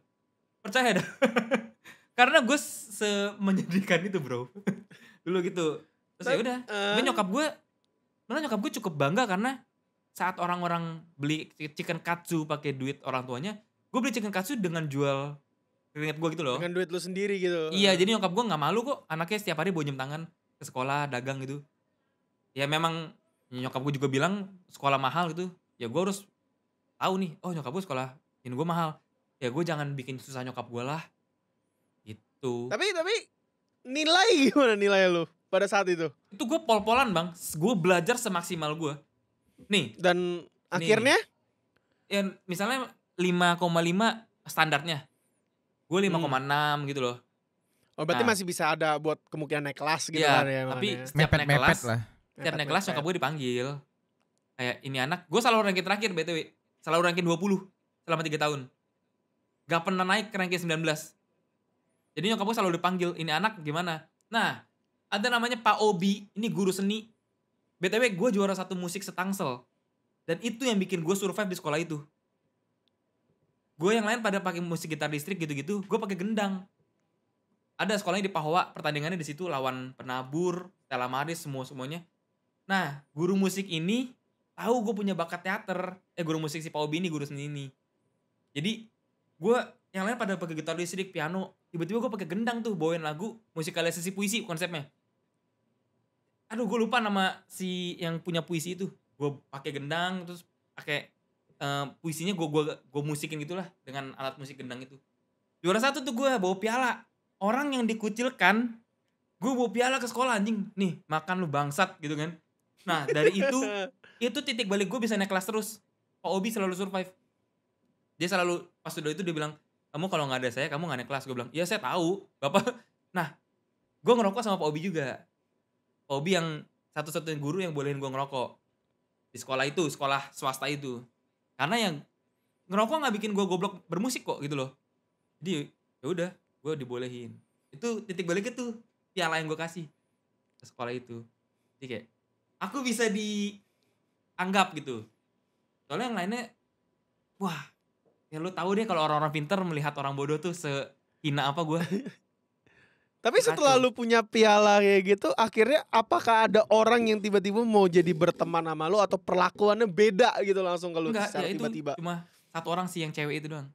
Percaya dah. Karena gue semenyedihkan itu bro. Dulu gitu. Terus ya udah. Uh... nyokap gue, malah nyokap gue cukup bangga karena saat orang-orang beli chicken katsu pakai duit orang tuanya, gue beli chicken katsu dengan jual keringet gue gitu loh. Dengan duit lu sendiri gitu. Iya, jadi nyokap gue gak malu kok anaknya setiap hari bawa jam tangan ke sekolah dagang gitu. Ya memang nyokap gue juga bilang sekolah mahal gitu ya gue harus tahu nih oh nyokap gue sekolah ini gue mahal ya gue jangan bikin susah nyokap gue lah gitu tapi tapi nilai gimana nilai lu pada saat itu itu gue pol-polan bang gue belajar semaksimal gue nih dan nih, akhirnya ya misalnya 5,5 standarnya gue 5,6 hmm. gitu loh Oh berarti nah, masih bisa ada buat kemungkinan naik kelas gitu ya, kan ya. Tapi setiap mepet, naik mepet kelas, lah. Iya, Tiap naik kelas nyokap gue dipanggil. Kayak ini anak, gue selalu ranking terakhir BTW. Selalu ranking 20 selama 3 tahun. Gak pernah naik ke ranking 19. Jadi nyokap gue selalu dipanggil, ini anak gimana? Nah, ada namanya Pak Obi, ini guru seni. BTW gue juara satu musik setangsel. Dan itu yang bikin gue survive di sekolah itu. Gue yang lain pada pakai musik gitar listrik gitu-gitu, gue pakai gendang. Ada sekolahnya di Pahoa, pertandingannya di situ lawan penabur, telamaris, semua semuanya. Nah, guru musik ini tahu gue punya bakat teater. Eh, guru musik si Paul Bini, guru seni ini. Jadi, gue yang lain pada pakai gitar listrik, piano. Tiba-tiba gue pakai gendang tuh bawain lagu musikalisasi puisi konsepnya. Aduh, gue lupa nama si yang punya puisi itu. Gue pakai gendang, terus pakai uh, puisinya gue gua, gua musikin gitu lah. dengan alat musik gendang itu. Juara satu tuh gue bawa piala. Orang yang dikucilkan, gue bawa piala ke sekolah anjing. Nih, makan lu bangsat gitu kan Nah dari itu itu titik balik gue bisa naik kelas terus. Pak Obi selalu survive. Dia selalu pas udah itu dia bilang kamu kalau nggak ada saya kamu nggak naik kelas. Gue bilang iya saya tahu bapak. Nah gue ngerokok sama Pak Obi juga. Pak Obi yang satu-satunya guru yang bolehin gue ngerokok di sekolah itu sekolah swasta itu karena yang ngerokok nggak bikin gue goblok bermusik kok gitu loh jadi ya udah gue dibolehin itu titik balik itu piala yang gue kasih ke sekolah itu jadi kayak aku bisa dianggap gitu soalnya yang lainnya wah ya lu tahu deh kalau orang-orang pinter melihat orang bodoh tuh sehina apa gue tapi setelah lu punya piala kayak gitu akhirnya apakah ada orang yang tiba-tiba mau jadi berteman sama lu atau perlakuannya beda gitu langsung kalau secara ya tiba-tiba cuma satu orang sih yang cewek itu doang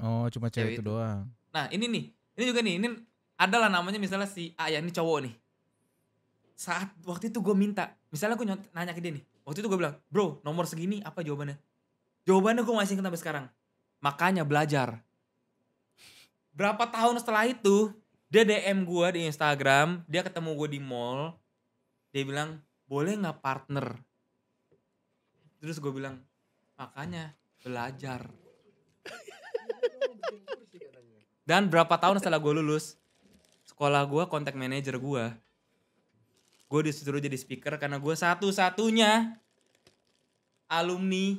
oh cuma cewek, cewek itu, itu doang nah ini nih ini juga nih ini adalah namanya misalnya si A ya ini cowok nih saat waktu itu gue minta misalnya gue nanya ke dia nih waktu itu gue bilang bro nomor segini apa jawabannya jawabannya gue masih ingat sampai sekarang makanya belajar berapa tahun setelah itu dia DM gue di Instagram dia ketemu gue di mall dia bilang boleh nggak partner terus gue bilang makanya belajar dan berapa tahun setelah gue lulus sekolah gue kontak manajer gue gue disuruh jadi speaker karena gue satu-satunya alumni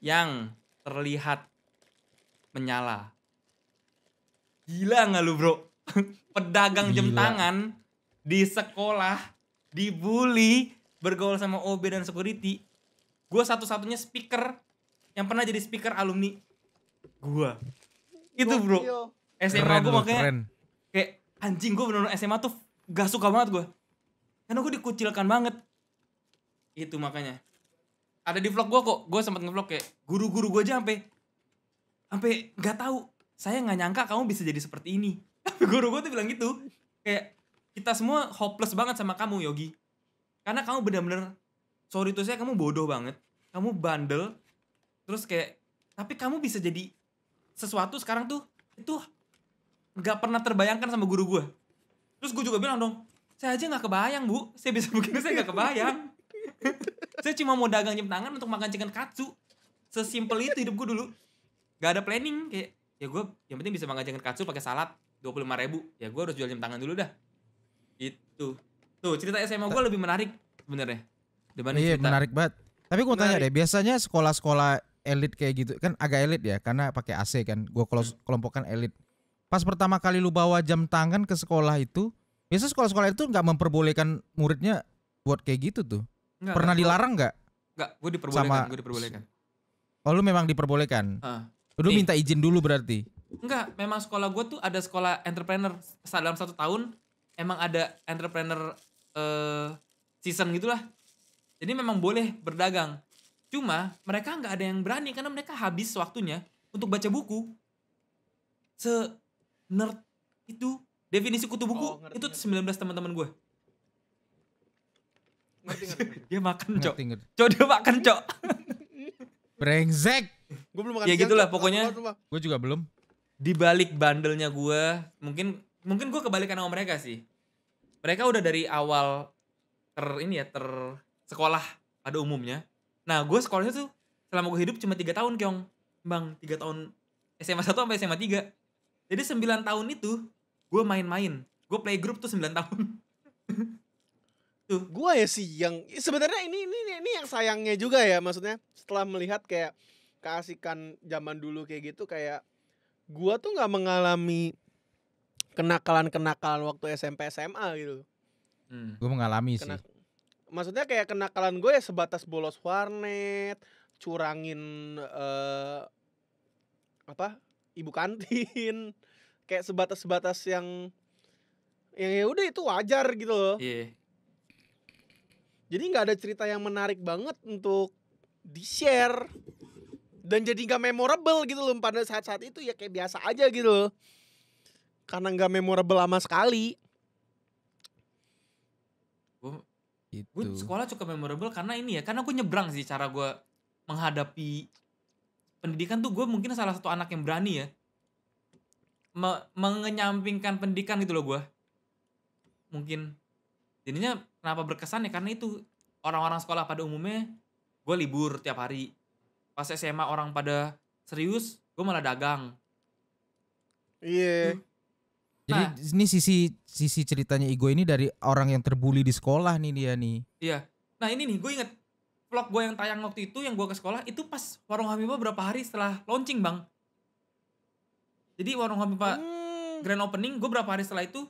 yang terlihat menyala. Gila gak lu bro? Pedagang Gila. jam tangan di sekolah dibully bergaul sama OB dan security. Gue satu-satunya speaker yang pernah jadi speaker alumni. Gue. Itu bro. SMA gue makanya keren. kayak anjing gue bener-bener SMA tuh gak suka banget gue karena gue dikucilkan banget itu makanya ada di vlog gue kok gue sempet ngevlog kayak guru-guru gue aja sampai sampai nggak tahu saya nggak nyangka kamu bisa jadi seperti ini guru gue tuh bilang gitu kayak kita semua hopeless banget sama kamu Yogi karena kamu benar-benar sorry tuh saya kamu bodoh banget kamu bandel terus kayak tapi kamu bisa jadi sesuatu sekarang tuh itu nggak pernah terbayangkan sama guru gue terus gue juga bilang dong saya aja nggak kebayang bu, saya bisa begini saya nggak kebayang. saya cuma mau dagang jam tangan untuk makan chicken katsu. Sesimpel itu hidup gue dulu. Gak ada planning kayak ya gue yang penting bisa makan chicken katsu pakai salad dua puluh lima ribu ya gue harus jual jam tangan dulu dah itu tuh cerita SMA gue lebih menarik sebenarnya dibanding iya, cerita menarik banget tapi gue tanya deh biasanya sekolah-sekolah elit kayak gitu kan agak elit ya karena pakai AC kan gue kalau kelompokkan elit pas pertama kali lu bawa jam tangan ke sekolah itu Biasa sekolah-sekolah itu nggak memperbolehkan muridnya buat kayak gitu tuh. Enggak, Pernah enggak, dilarang nggak? Nggak, gue diperbolehkan. Sama... Gue diperbolehkan. Oh lu memang diperbolehkan. Uh, lu nih. minta izin dulu berarti. Enggak, memang sekolah gue tuh ada sekolah entrepreneur dalam satu tahun emang ada entrepreneur uh, season gitulah. Jadi memang boleh berdagang. Cuma mereka nggak ada yang berani karena mereka habis waktunya untuk baca buku. Se nerd itu Definisi kutu buku oh, ngerti, itu ngerti. 19 teman-teman gue. dia makan, Cok. Cok dia makan, Cok. Brengsek. Gue belum makan. Ya gitulah pokoknya. Gue juga belum. Di balik bandelnya gue, mungkin mungkin gue kebalikan sama mereka sih. Mereka udah dari awal ter ini ya ter sekolah pada umumnya. Nah gue sekolahnya tuh selama gue hidup cuma tiga tahun keong bang tiga tahun SMA 1 sampai SMA 3 jadi 9 tahun itu gue main-main gue play group tuh 9 tahun tuh gue ya sih yang sebenarnya ini ini ini yang sayangnya juga ya maksudnya setelah melihat kayak keasikan zaman dulu kayak gitu kayak gue tuh nggak mengalami kenakalan kenakalan waktu SMP SMA gitu hmm. gue mengalami Kena, sih maksudnya kayak kenakalan gue ya sebatas bolos warnet curangin uh, apa ibu kantin kayak sebatas-sebatas yang yang ya udah itu wajar gitu loh. Yeah. Jadi nggak ada cerita yang menarik banget untuk di share dan jadi nggak memorable gitu loh pada saat-saat itu ya kayak biasa aja gitu loh. Karena nggak memorable lama sekali. Gue gue sekolah cukup memorable karena ini ya karena gue nyebrang sih cara gue menghadapi pendidikan tuh gue mungkin salah satu anak yang berani ya me mengenyampingkan pendidikan gitu loh gue mungkin jadinya kenapa berkesan ya karena itu orang-orang sekolah pada umumnya gue libur tiap hari pas SMA orang pada serius gue malah dagang iya yeah. Hmm. jadi nah. ini sisi sisi ceritanya Igo ini dari orang yang terbuli di sekolah nih dia nih iya nah ini nih gue inget vlog gue yang tayang waktu itu yang gue ke sekolah itu pas warung Habibah berapa hari setelah launching bang jadi warung kopi Pak hmm. grand opening, gue berapa hari setelah itu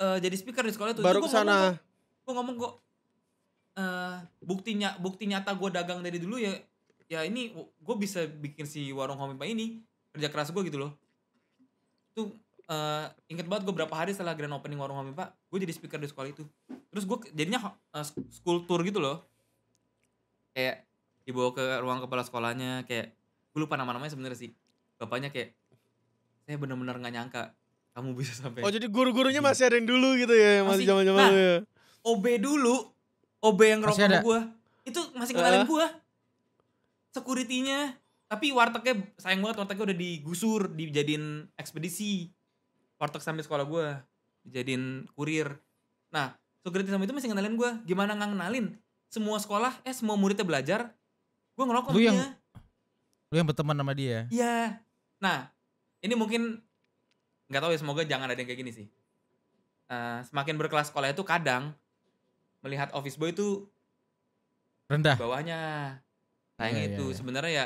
uh, jadi speaker di sekolah itu. Baru ke sana. Gue ngomong kok uh, eh, buktinya bukti nyata gue dagang dari dulu ya ya ini gue bisa bikin si warung kopi Pak ini kerja keras gue gitu loh. Itu uh, eh, inget banget gue berapa hari setelah grand opening warung kopi Pak, gue jadi speaker di sekolah itu. Terus gue jadinya uh, school tour gitu loh. Kayak dibawa ke ruang kepala sekolahnya kayak gue lupa nama namanya sebenarnya sih bapaknya kayak saya benar-benar nggak nyangka kamu bisa sampai oh jadi guru-gurunya masih ada yang dulu gitu ya masih zaman zaman nah, ya OB dulu OB yang rokok gue itu masih kenalin uh. Eh? gue securitynya tapi wartegnya sayang banget wartegnya udah digusur dijadiin ekspedisi warteg sampai sekolah gue dijadiin kurir nah security sama itu masih kenalin gue gimana nggak kenalin semua sekolah eh semua muridnya belajar gue ngerokok lu yang lu yang berteman sama dia iya nah ini mungkin nggak tahu ya semoga jangan ada yang kayak gini sih uh, semakin berkelas sekolah itu kadang melihat office boy itu rendah bawahnya sayang iya, yeah, itu yeah, yeah. sebenarnya ya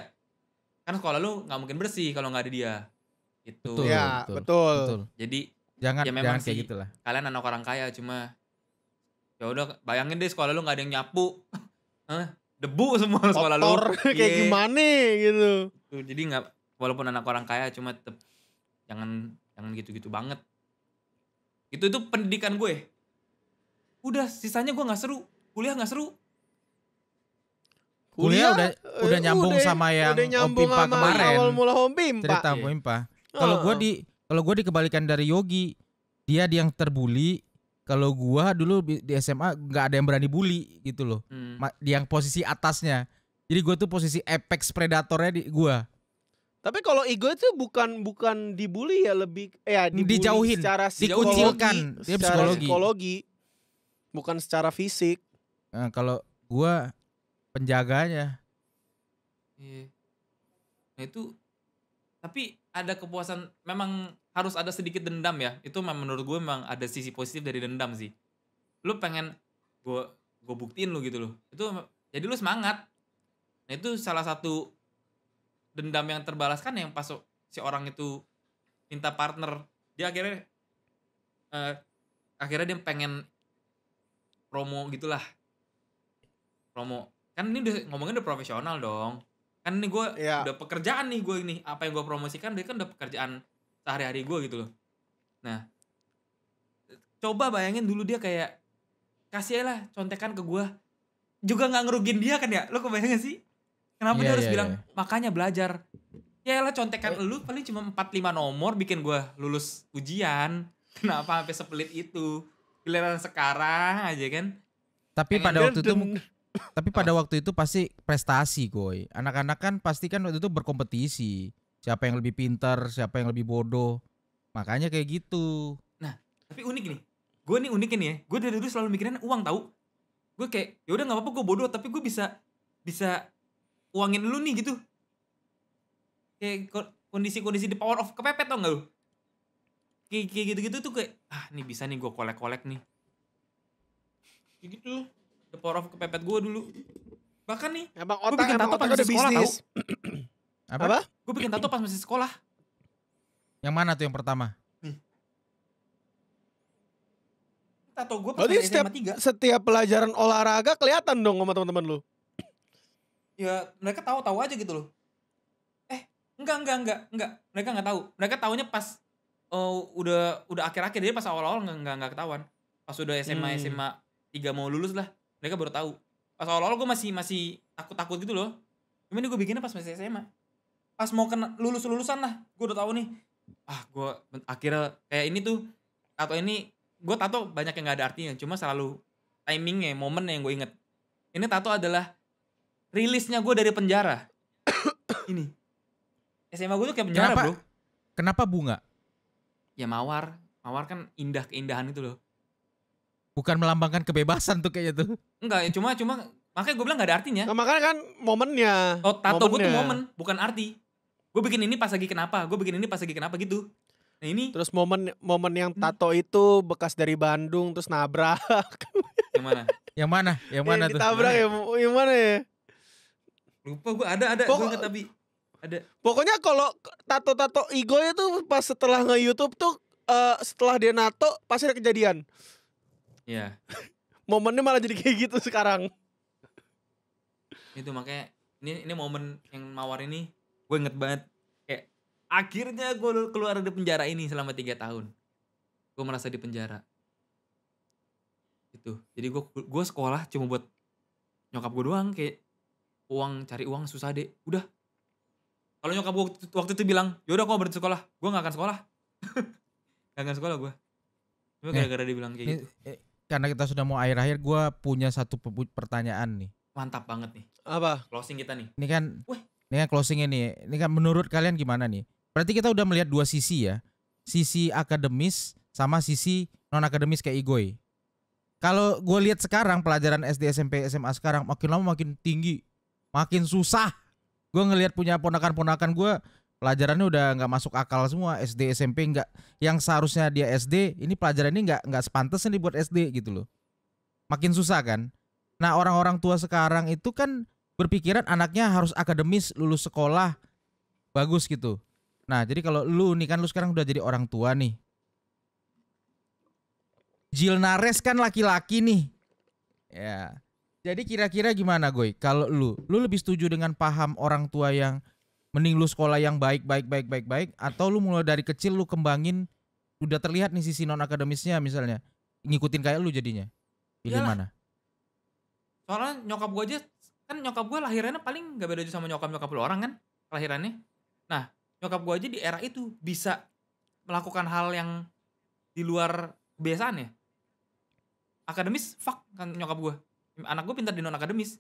kan sekolah lu nggak mungkin bersih kalau nggak ada dia itu betul, ya betul. betul. betul jadi jangan ya memang jangan sih, kayak kalian anak orang kaya cuma ya udah bayangin deh sekolah lu nggak ada yang nyapu debu semua sekolah lu kayak yeah. gimana gitu. gitu jadi nggak walaupun anak orang kaya cuma tetap jangan jangan gitu-gitu banget itu itu pendidikan gue udah sisanya gue nggak seru kuliah nggak seru kuliah, kuliah udah uh, udah nyambung udah, sama yang udah nyambung Om kemarin awal mula Om cerita Om Pimpa kalau gue di kalau gue dikebalikan dari Yogi dia yang terbuli kalau gue dulu di SMA nggak ada yang berani bully gitu loh. Hmm. dia yang posisi atasnya. Jadi gue tuh posisi apex predatornya di gue. Tapi kalau ego itu bukan bukan dibully ya lebih eh, ya dibully dijauhin secara psikologi, dikucilkan dia secara psikologi. psikologi bukan secara fisik. Nah, kalau gua penjaganya. Iya. Nah itu tapi ada kepuasan memang harus ada sedikit dendam ya. Itu menurut gue memang ada sisi positif dari dendam sih. Lu pengen gue gue buktiin lu gitu loh. Itu jadi lu semangat. Nah itu salah satu dendam yang terbalaskan yang pas si orang itu minta partner dia akhirnya uh, akhirnya dia pengen promo gitulah promo kan ini udah ngomongin udah profesional dong kan ini gue ya. udah pekerjaan nih gue ini apa yang gue promosikan dia kan udah pekerjaan sehari-hari gue gitu loh nah coba bayangin dulu dia kayak kasih lah contekan ke gue juga nggak ngerugin dia kan ya lo kebayang gak sih Kenapa yeah, dia iya, harus yeah, bilang yeah. makanya belajar? Ya lah contekan eh. lu paling cuma 4 5 nomor bikin gua lulus ujian. Kenapa sampai sepelit itu? Giliran sekarang aja kan. Tapi Pengen pada waktu itu tapi pada waktu itu pasti prestasi, Goy. Anak-anak kan pasti kan waktu itu berkompetisi. Siapa yang lebih pintar, siapa yang lebih bodoh. Makanya kayak gitu. Nah, tapi unik nih. Gue nih unik ini ya. Gue dari dulu selalu mikirin uang tahu. Gue kayak ya udah nggak apa-apa gue bodoh tapi gue bisa bisa uangin lu nih gitu kayak kondisi-kondisi the power of kepepet tau gak lu kayak, kayak gitu-gitu tuh kayak ah nih bisa nih gue kolek-kolek nih kayak gitu the power of kepepet gue dulu bahkan nih otak, gue bikin tato pas masih sekolah tau apa, apa? gue bikin tato pas masih sekolah yang mana tuh yang pertama tato gue pas Berarti setiap, 3. setiap pelajaran olahraga kelihatan dong sama teman-teman lu ya mereka tahu-tahu aja gitu loh eh enggak enggak enggak enggak mereka nggak tahu mereka tahunya pas oh udah udah akhir-akhir jadi pas awal-awal enggak enggak enggak ketahuan pas udah SMA hmm. SMA tiga mau lulus lah mereka baru tahu pas awal-awal gue masih masih takut-takut gitu loh cuman gue bikinnya pas masih SMA pas mau kena lulus lulusan lah gue udah tahu nih ah gue akhirnya kayak ini tuh atau ini gue tato banyak yang nggak ada artinya cuma selalu timingnya momen yang gue inget ini tato adalah rilisnya gue dari penjara ini SMA gue tuh kayak penjara kenapa, bro kenapa bunga ya mawar mawar kan indah keindahan itu loh bukan melambangkan kebebasan tuh kayaknya tuh enggak ya cuma cuma makanya gue bilang gak ada artinya nah, makanya kan momennya oh tato gue tuh momen bukan arti gue bikin ini pas lagi kenapa gue bikin ini pas lagi kenapa gitu Nah ini terus momen momen yang hmm. tato itu bekas dari Bandung terus nabrak. Yang mana? yang mana? Yang mana yang tuh? Ditabrak yang, yang mana ya? Lupa gue ada ada Pok- gue inget tapi ada. Pokoknya kalau tato-tato ego itu pas setelah nge-YouTube tuh uh, setelah dia nato pasti ada kejadian. Iya. Momennya malah jadi kayak gitu sekarang. Itu makanya ini ini momen yang mawar ini gue inget banget kayak akhirnya gue keluar dari penjara ini selama tiga tahun. Gue merasa di penjara itu jadi gue gue sekolah cuma buat nyokap gue doang kayak uang cari uang susah deh udah kalau nyokap gue waktu itu bilang yaudah kok berhenti sekolah gue nggak akan sekolah nggak akan sekolah gue cuma eh, gara-gara dia bilang kayak ini, gitu eh, karena kita sudah mau akhir-akhir gue punya satu pertanyaan nih mantap banget nih apa closing kita nih ini kan Wih. ini kan closing ini ini kan menurut kalian gimana nih berarti kita udah melihat dua sisi ya sisi akademis sama sisi non akademis kayak Igoi. kalau gue lihat sekarang pelajaran SD SMP SMA sekarang makin lama makin tinggi makin susah. Gue ngelihat punya ponakan-ponakan gue pelajarannya udah nggak masuk akal semua SD SMP nggak yang seharusnya dia SD ini pelajaran ini nggak nggak sepantasnya dibuat SD gitu loh makin susah kan nah orang-orang tua sekarang itu kan berpikiran anaknya harus akademis lulus sekolah bagus gitu nah jadi kalau lu nih kan lu sekarang udah jadi orang tua nih Jil Nares kan laki-laki nih ya jadi kira-kira gimana Goy? Kalau lu, lu lebih setuju dengan paham orang tua yang mending lu sekolah yang baik baik baik baik baik atau lu mulai dari kecil lu kembangin udah terlihat nih sisi non akademisnya misalnya ngikutin kayak lu jadinya pilih mana soalnya nyokap gue aja kan nyokap gue lahirannya paling gak beda aja sama nyokap nyokap lu orang kan lahirannya nah nyokap gue aja di era itu bisa melakukan hal yang di luar kebiasaan ya akademis fuck kan nyokap gue anak gue pinter di non akademis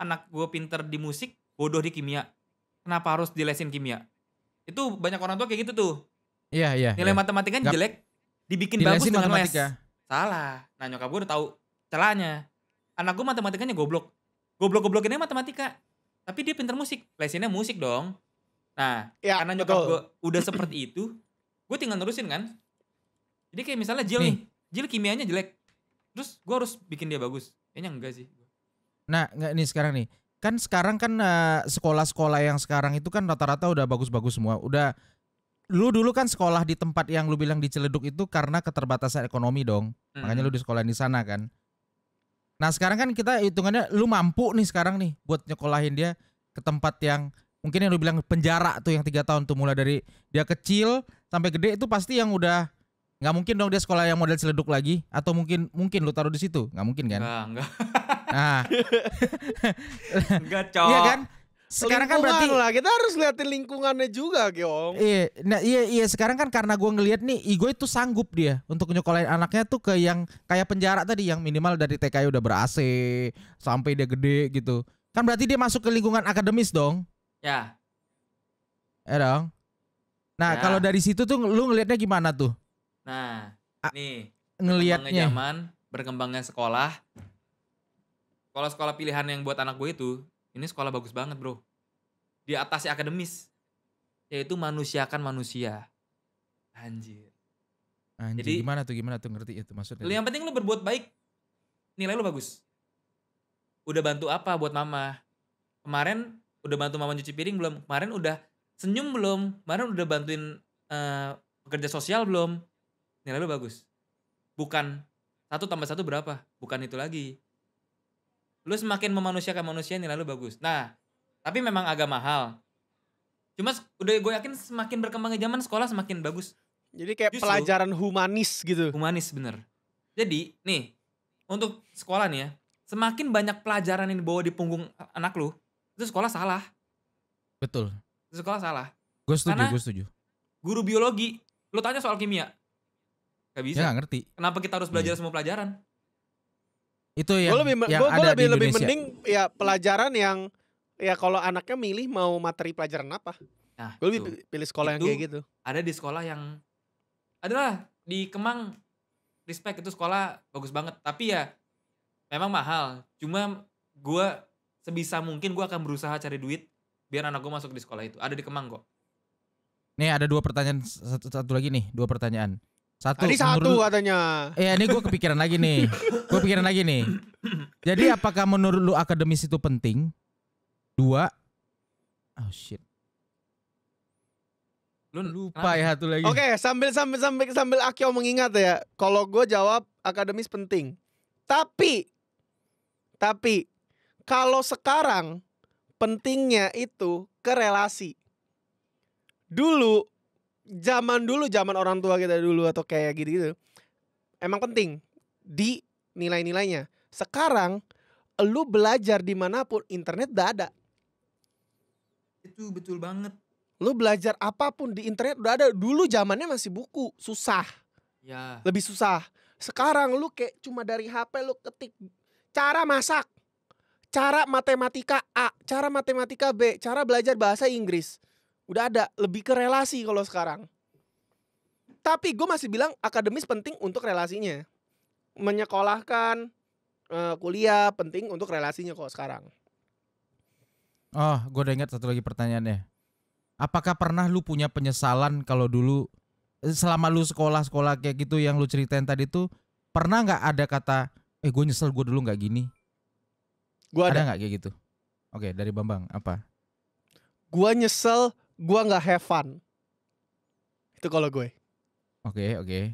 anak gue pinter di musik bodoh di kimia kenapa harus dilesin kimia itu banyak orang tua kayak gitu tuh iya iya nilai iya. matematika Gap. jelek dibikin dilesin bagus matematika. les salah nah nyokap gue udah tahu celahnya anak gue matematikanya goblok goblok goblok ini matematika tapi dia pinter musik lesinnya musik dong nah ya, karena nyokap gue udah seperti itu gue tinggal nerusin kan jadi kayak misalnya Jill nih, nih Jill kimianya jelek terus gue harus bikin dia bagus Kayaknya enggak sih. Nah, enggak nih sekarang nih. Kan sekarang kan eh, sekolah-sekolah yang sekarang itu kan rata-rata udah bagus-bagus semua. Udah lu dulu kan sekolah di tempat yang lu bilang di itu karena keterbatasan ekonomi dong. Hmm. Makanya lu di sekolah di sana kan. Nah, sekarang kan kita hitungannya lu mampu nih sekarang nih buat nyekolahin dia ke tempat yang mungkin yang lu bilang penjara tuh yang tiga tahun tuh mulai dari dia kecil sampai gede itu pasti yang udah nggak mungkin dong dia sekolah yang model seleduk lagi atau mungkin mungkin lu taruh di situ nggak mungkin kan nggak nggak nah enggak cowok iya kan sekarang kan berarti lah kita harus liatin lingkungannya juga Kyong iya nah iya iya sekarang kan karena gue ngelihat nih Igo itu sanggup dia untuk nyokolain anaknya tuh ke yang kayak penjara tadi yang minimal dari TK udah ber AC sampai dia gede gitu kan berarti dia masuk ke lingkungan akademis dong ya eh dong nah ya. kalau dari situ tuh lu ngelihatnya gimana tuh Nah, nih ngelihatnya zaman berkembangnya sekolah. kalau sekolah pilihan yang buat anak gue itu, ini sekolah bagus banget, Bro. Di atas si akademis. Yaitu manusiakan manusia. Anjir. Anjir, Jadi gimana tuh gimana tuh ngerti itu maksudnya? Yang penting lu berbuat baik. Nilai lu bagus. Udah bantu apa buat mama? Kemarin udah bantu mama cuci piring belum? Kemarin udah senyum belum? Kemarin udah bantuin uh, pekerja sosial belum? nilai lu bagus bukan satu tambah satu berapa bukan itu lagi lu semakin memanusiakan manusia nilai lu bagus nah tapi memang agak mahal cuma udah gue yakin semakin berkembangnya zaman sekolah semakin bagus jadi kayak Justru, pelajaran humanis gitu humanis bener jadi nih untuk sekolah nih ya semakin banyak pelajaran yang dibawa di punggung anak lu itu sekolah salah betul itu sekolah salah gue setuju gue setuju guru biologi lu tanya soal kimia Gak bisa. Ya, ngerti. Kenapa kita harus belajar hmm. semua pelajaran? Itu ya gue lebih, yang gua, ada lebih, di lebih mending ya pelajaran yang ya kalau anaknya milih mau materi pelajaran apa. Nah, gue lebih pilih sekolah itu, yang kayak gitu. Ada di sekolah yang adalah di Kemang respect itu sekolah bagus banget, tapi ya memang mahal. Cuma gue sebisa mungkin gue akan berusaha cari duit biar anak gue masuk di sekolah itu. Ada di Kemang kok. Nih ada dua pertanyaan satu, satu lagi nih, dua pertanyaan. Satu. Tadi satu menurut, katanya. Iya, ini gue kepikiran lagi nih. Gue pikiran lagi nih. Jadi apakah menurut lu akademis itu penting? Dua. Oh shit. Lu lupa ya satu lagi. Oke, okay, sambil sambil sambil sambil Akio mengingat ya. Kalau gue jawab akademis penting. Tapi tapi kalau sekarang pentingnya itu ke Dulu zaman dulu zaman orang tua kita dulu atau kayak gitu gitu emang penting di nilai-nilainya sekarang lu belajar dimanapun internet udah ada itu betul banget lu belajar apapun di internet udah ada dulu zamannya masih buku susah ya lebih susah sekarang lu kayak cuma dari HP lu ketik cara masak cara matematika A cara matematika B cara belajar bahasa Inggris udah ada lebih ke relasi kalau sekarang tapi gue masih bilang akademis penting untuk relasinya menyekolahkan uh, kuliah penting untuk relasinya kok sekarang oh gue udah ingat satu lagi pertanyaannya apakah pernah lu punya penyesalan kalau dulu eh, selama lu sekolah-sekolah kayak gitu yang lu ceritain tadi tuh pernah nggak ada kata eh gue nyesel gue dulu nggak gini gue ada nggak kayak gitu oke dari bambang apa gue nyesel gue nggak have fun. Itu kalau gue. Oke okay, oke. Okay.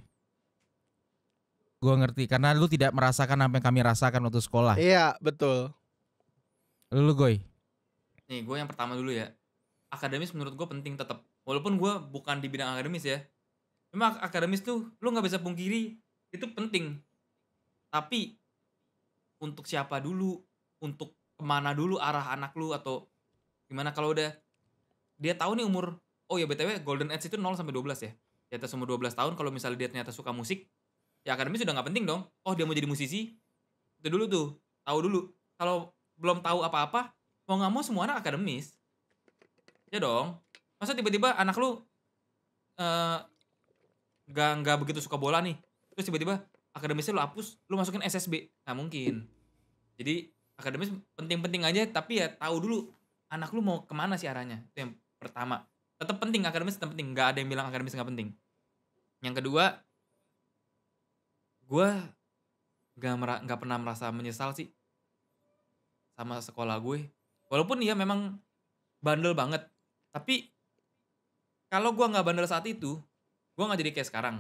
Gue ngerti karena lu tidak merasakan apa yang kami rasakan waktu sekolah. Iya betul. Lu, gue. Nih gue yang pertama dulu ya. Akademis menurut gue penting tetap. Walaupun gue bukan di bidang akademis ya. Memang akademis tuh lu nggak bisa pungkiri itu penting. Tapi untuk siapa dulu, untuk kemana dulu arah anak lu atau gimana kalau udah dia tahu nih umur oh ya btw golden age itu 0 sampai 12 ya di atas umur 12 tahun kalau misalnya dia ternyata suka musik ya akademis sudah nggak penting dong oh dia mau jadi musisi itu dulu tuh tahu dulu kalau belum tahu apa-apa mau nggak mau semua anak akademis ya dong masa tiba-tiba anak lu uh, nggak begitu suka bola nih terus tiba-tiba akademisnya lu hapus lu masukin SSB nggak mungkin jadi akademis penting-penting aja tapi ya tahu dulu anak lu mau kemana sih arahnya itu yang pertama tetap penting akademis tetap penting nggak ada yang bilang akademis nggak penting yang kedua gue nggak nggak pernah merasa menyesal sih sama sekolah gue walaupun ya memang bandel banget tapi kalau gue nggak bandel saat itu gue nggak jadi kayak sekarang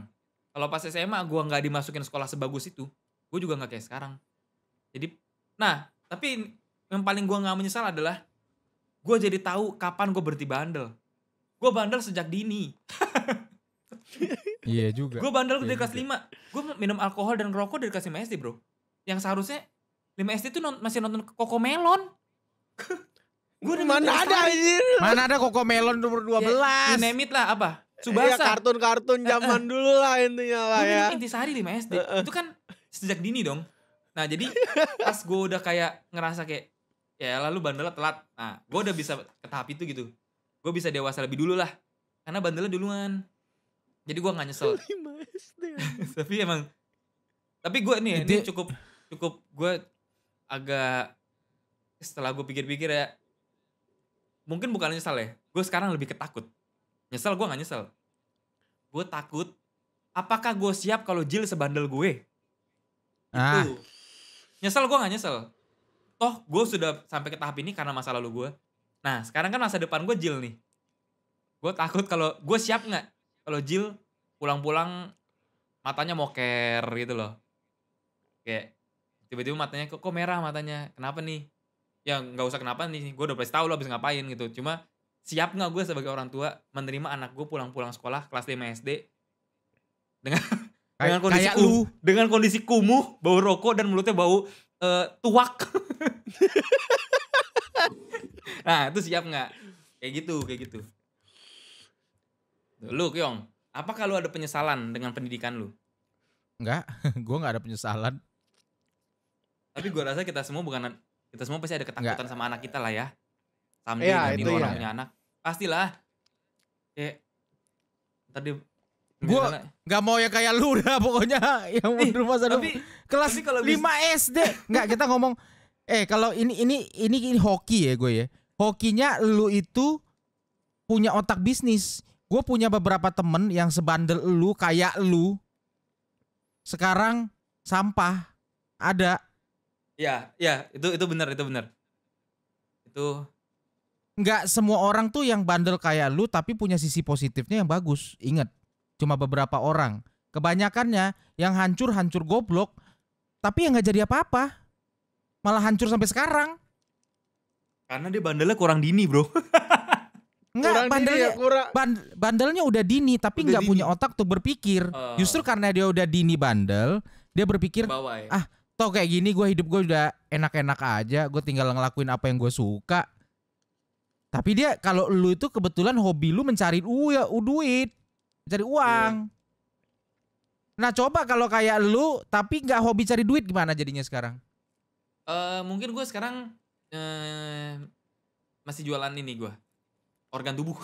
kalau pas SMA gue nggak dimasukin sekolah sebagus itu gue juga nggak kayak sekarang jadi nah tapi yang paling gue nggak menyesal adalah gue jadi tahu kapan gue berhenti bandel gue bandel sejak dini iya juga gue bandel iya dari kelas 5 gue minum alkohol dan rokok dari kelas 5 SD bro yang seharusnya 5 SD tuh masih nonton Koko Melon gue mana ada ini? mana ada Koko Melon nomor 12 ya, ya nemit lah apa iya, Subasa. kartun-kartun eh, zaman eh. dulu lah intinya lah ya. Intisari 5 SD. Eh, Itu kan sejak dini dong. Nah jadi pas gue udah kayak ngerasa kayak ya lalu bandelnya telat nah gue udah bisa ke tahap itu gitu gue bisa dewasa lebih dulu lah karena bandelnya duluan jadi gue nggak nyesel tapi emang tapi gue nih ini cukup cukup gue agak setelah gue pikir-pikir ya mungkin bukan nyesel ya gue sekarang lebih ketakut nyesel gue nggak nyesel gue takut apakah gue siap kalau jil sebandel gue ah. itu nyesel gue nggak nyesel toh gue sudah sampai ke tahap ini karena masa lalu gue nah sekarang kan masa depan gue Jil nih gue takut kalau gue siap nggak kalau Jil pulang-pulang matanya mau moker gitu loh kayak tiba-tiba matanya kok, kok merah matanya kenapa nih ya nggak usah kenapa nih gue udah pasti tahu lo bisa ngapain gitu cuma siap nggak gue sebagai orang tua menerima anak gue pulang-pulang sekolah kelas 5 SD dengan dengan kondisi kayak ku, lu. dengan kondisi kumuh bau rokok dan mulutnya bau uh, eh, tuak. nah, itu siap nggak? Kayak gitu, kayak gitu. Lu, Kyong, apa kalau ada penyesalan dengan pendidikan lu? Enggak, gue nggak ada penyesalan. Tapi gue rasa kita semua bukan kita semua pasti ada ketakutan Enggak. sama anak kita lah ya. Sampai ya, nanti iya. orang ya. punya anak. Pastilah. Kayak ntar dia gue nggak mau ya kayak lu dah pokoknya yang mundur masa tapi kelas tapi kalau 5 SD nggak kita ngomong eh kalau ini ini ini ini hoki ya gue ya hokinya lu itu punya otak bisnis gue punya beberapa temen yang sebandel lu kayak lu sekarang sampah ada ya ya itu itu benar itu benar itu nggak semua orang tuh yang bandel kayak lu tapi punya sisi positifnya yang bagus ingat cuma beberapa orang. Kebanyakannya yang hancur-hancur goblok, tapi yang nggak jadi apa-apa. Malah hancur sampai sekarang. Karena dia bandelnya kurang dini, bro. Enggak, bandelnya, ya, band, bandelnya udah dini, tapi nggak punya otak tuh berpikir. Uh. Justru karena dia udah dini bandel, dia berpikir, ya? ah, tau kayak gini gue hidup gue udah enak-enak aja, gue tinggal ngelakuin apa yang gue suka. Tapi dia kalau lu itu kebetulan hobi lu mencari uya, uh, duit cari uang. Yeah. Nah coba kalau kayak lu tapi nggak hobi cari duit gimana jadinya sekarang? Uh, mungkin gue sekarang uh, masih jualan ini gue organ tubuh.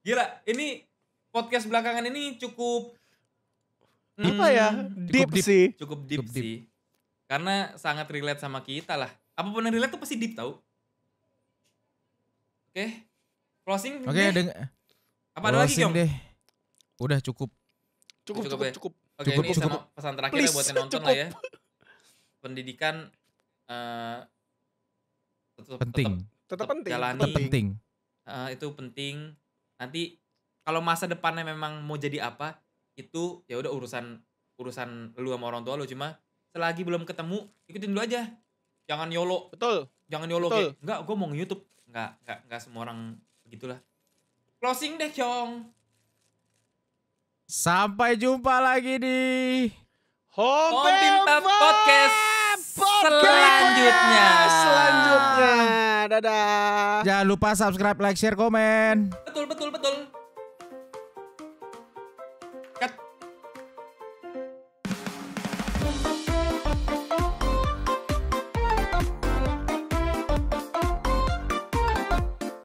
Gila, ini podcast belakangan ini cukup hmm, apa ya? Hmm, deep, cukup deep sih. Cukup deep, cukup deep sih. Karena sangat relate sama kita lah. Apapun yang relate tuh pasti deep tau. Oke. Okay. Closing Oke, okay, deh. Apa ada lagi, Kyong? deh. Udah cukup. Cukup, cukup, cukup. Ya. cukup. Oke, okay, cukup, ini cukup. sama pesan terakhir ya, buat yang nonton cukup. lah ya. Pendidikan uh, eh, tetap, penting. Tetap, tetap penting. Jalani. Tetap penting. Uh, itu penting. Nanti kalau masa depannya memang mau jadi apa, itu ya udah urusan urusan lu sama orang tua lu cuma selagi belum ketemu ikutin dulu aja jangan yolo betul jangan yolo betul. kayak enggak gue mau nge YouTube nggak nggak nggak semua orang begitulah closing deh Kyong sampai jumpa lagi di Home, Home Podcast, Podcast selanjutnya selanjutnya dadah jangan lupa subscribe like share komen betul betul betul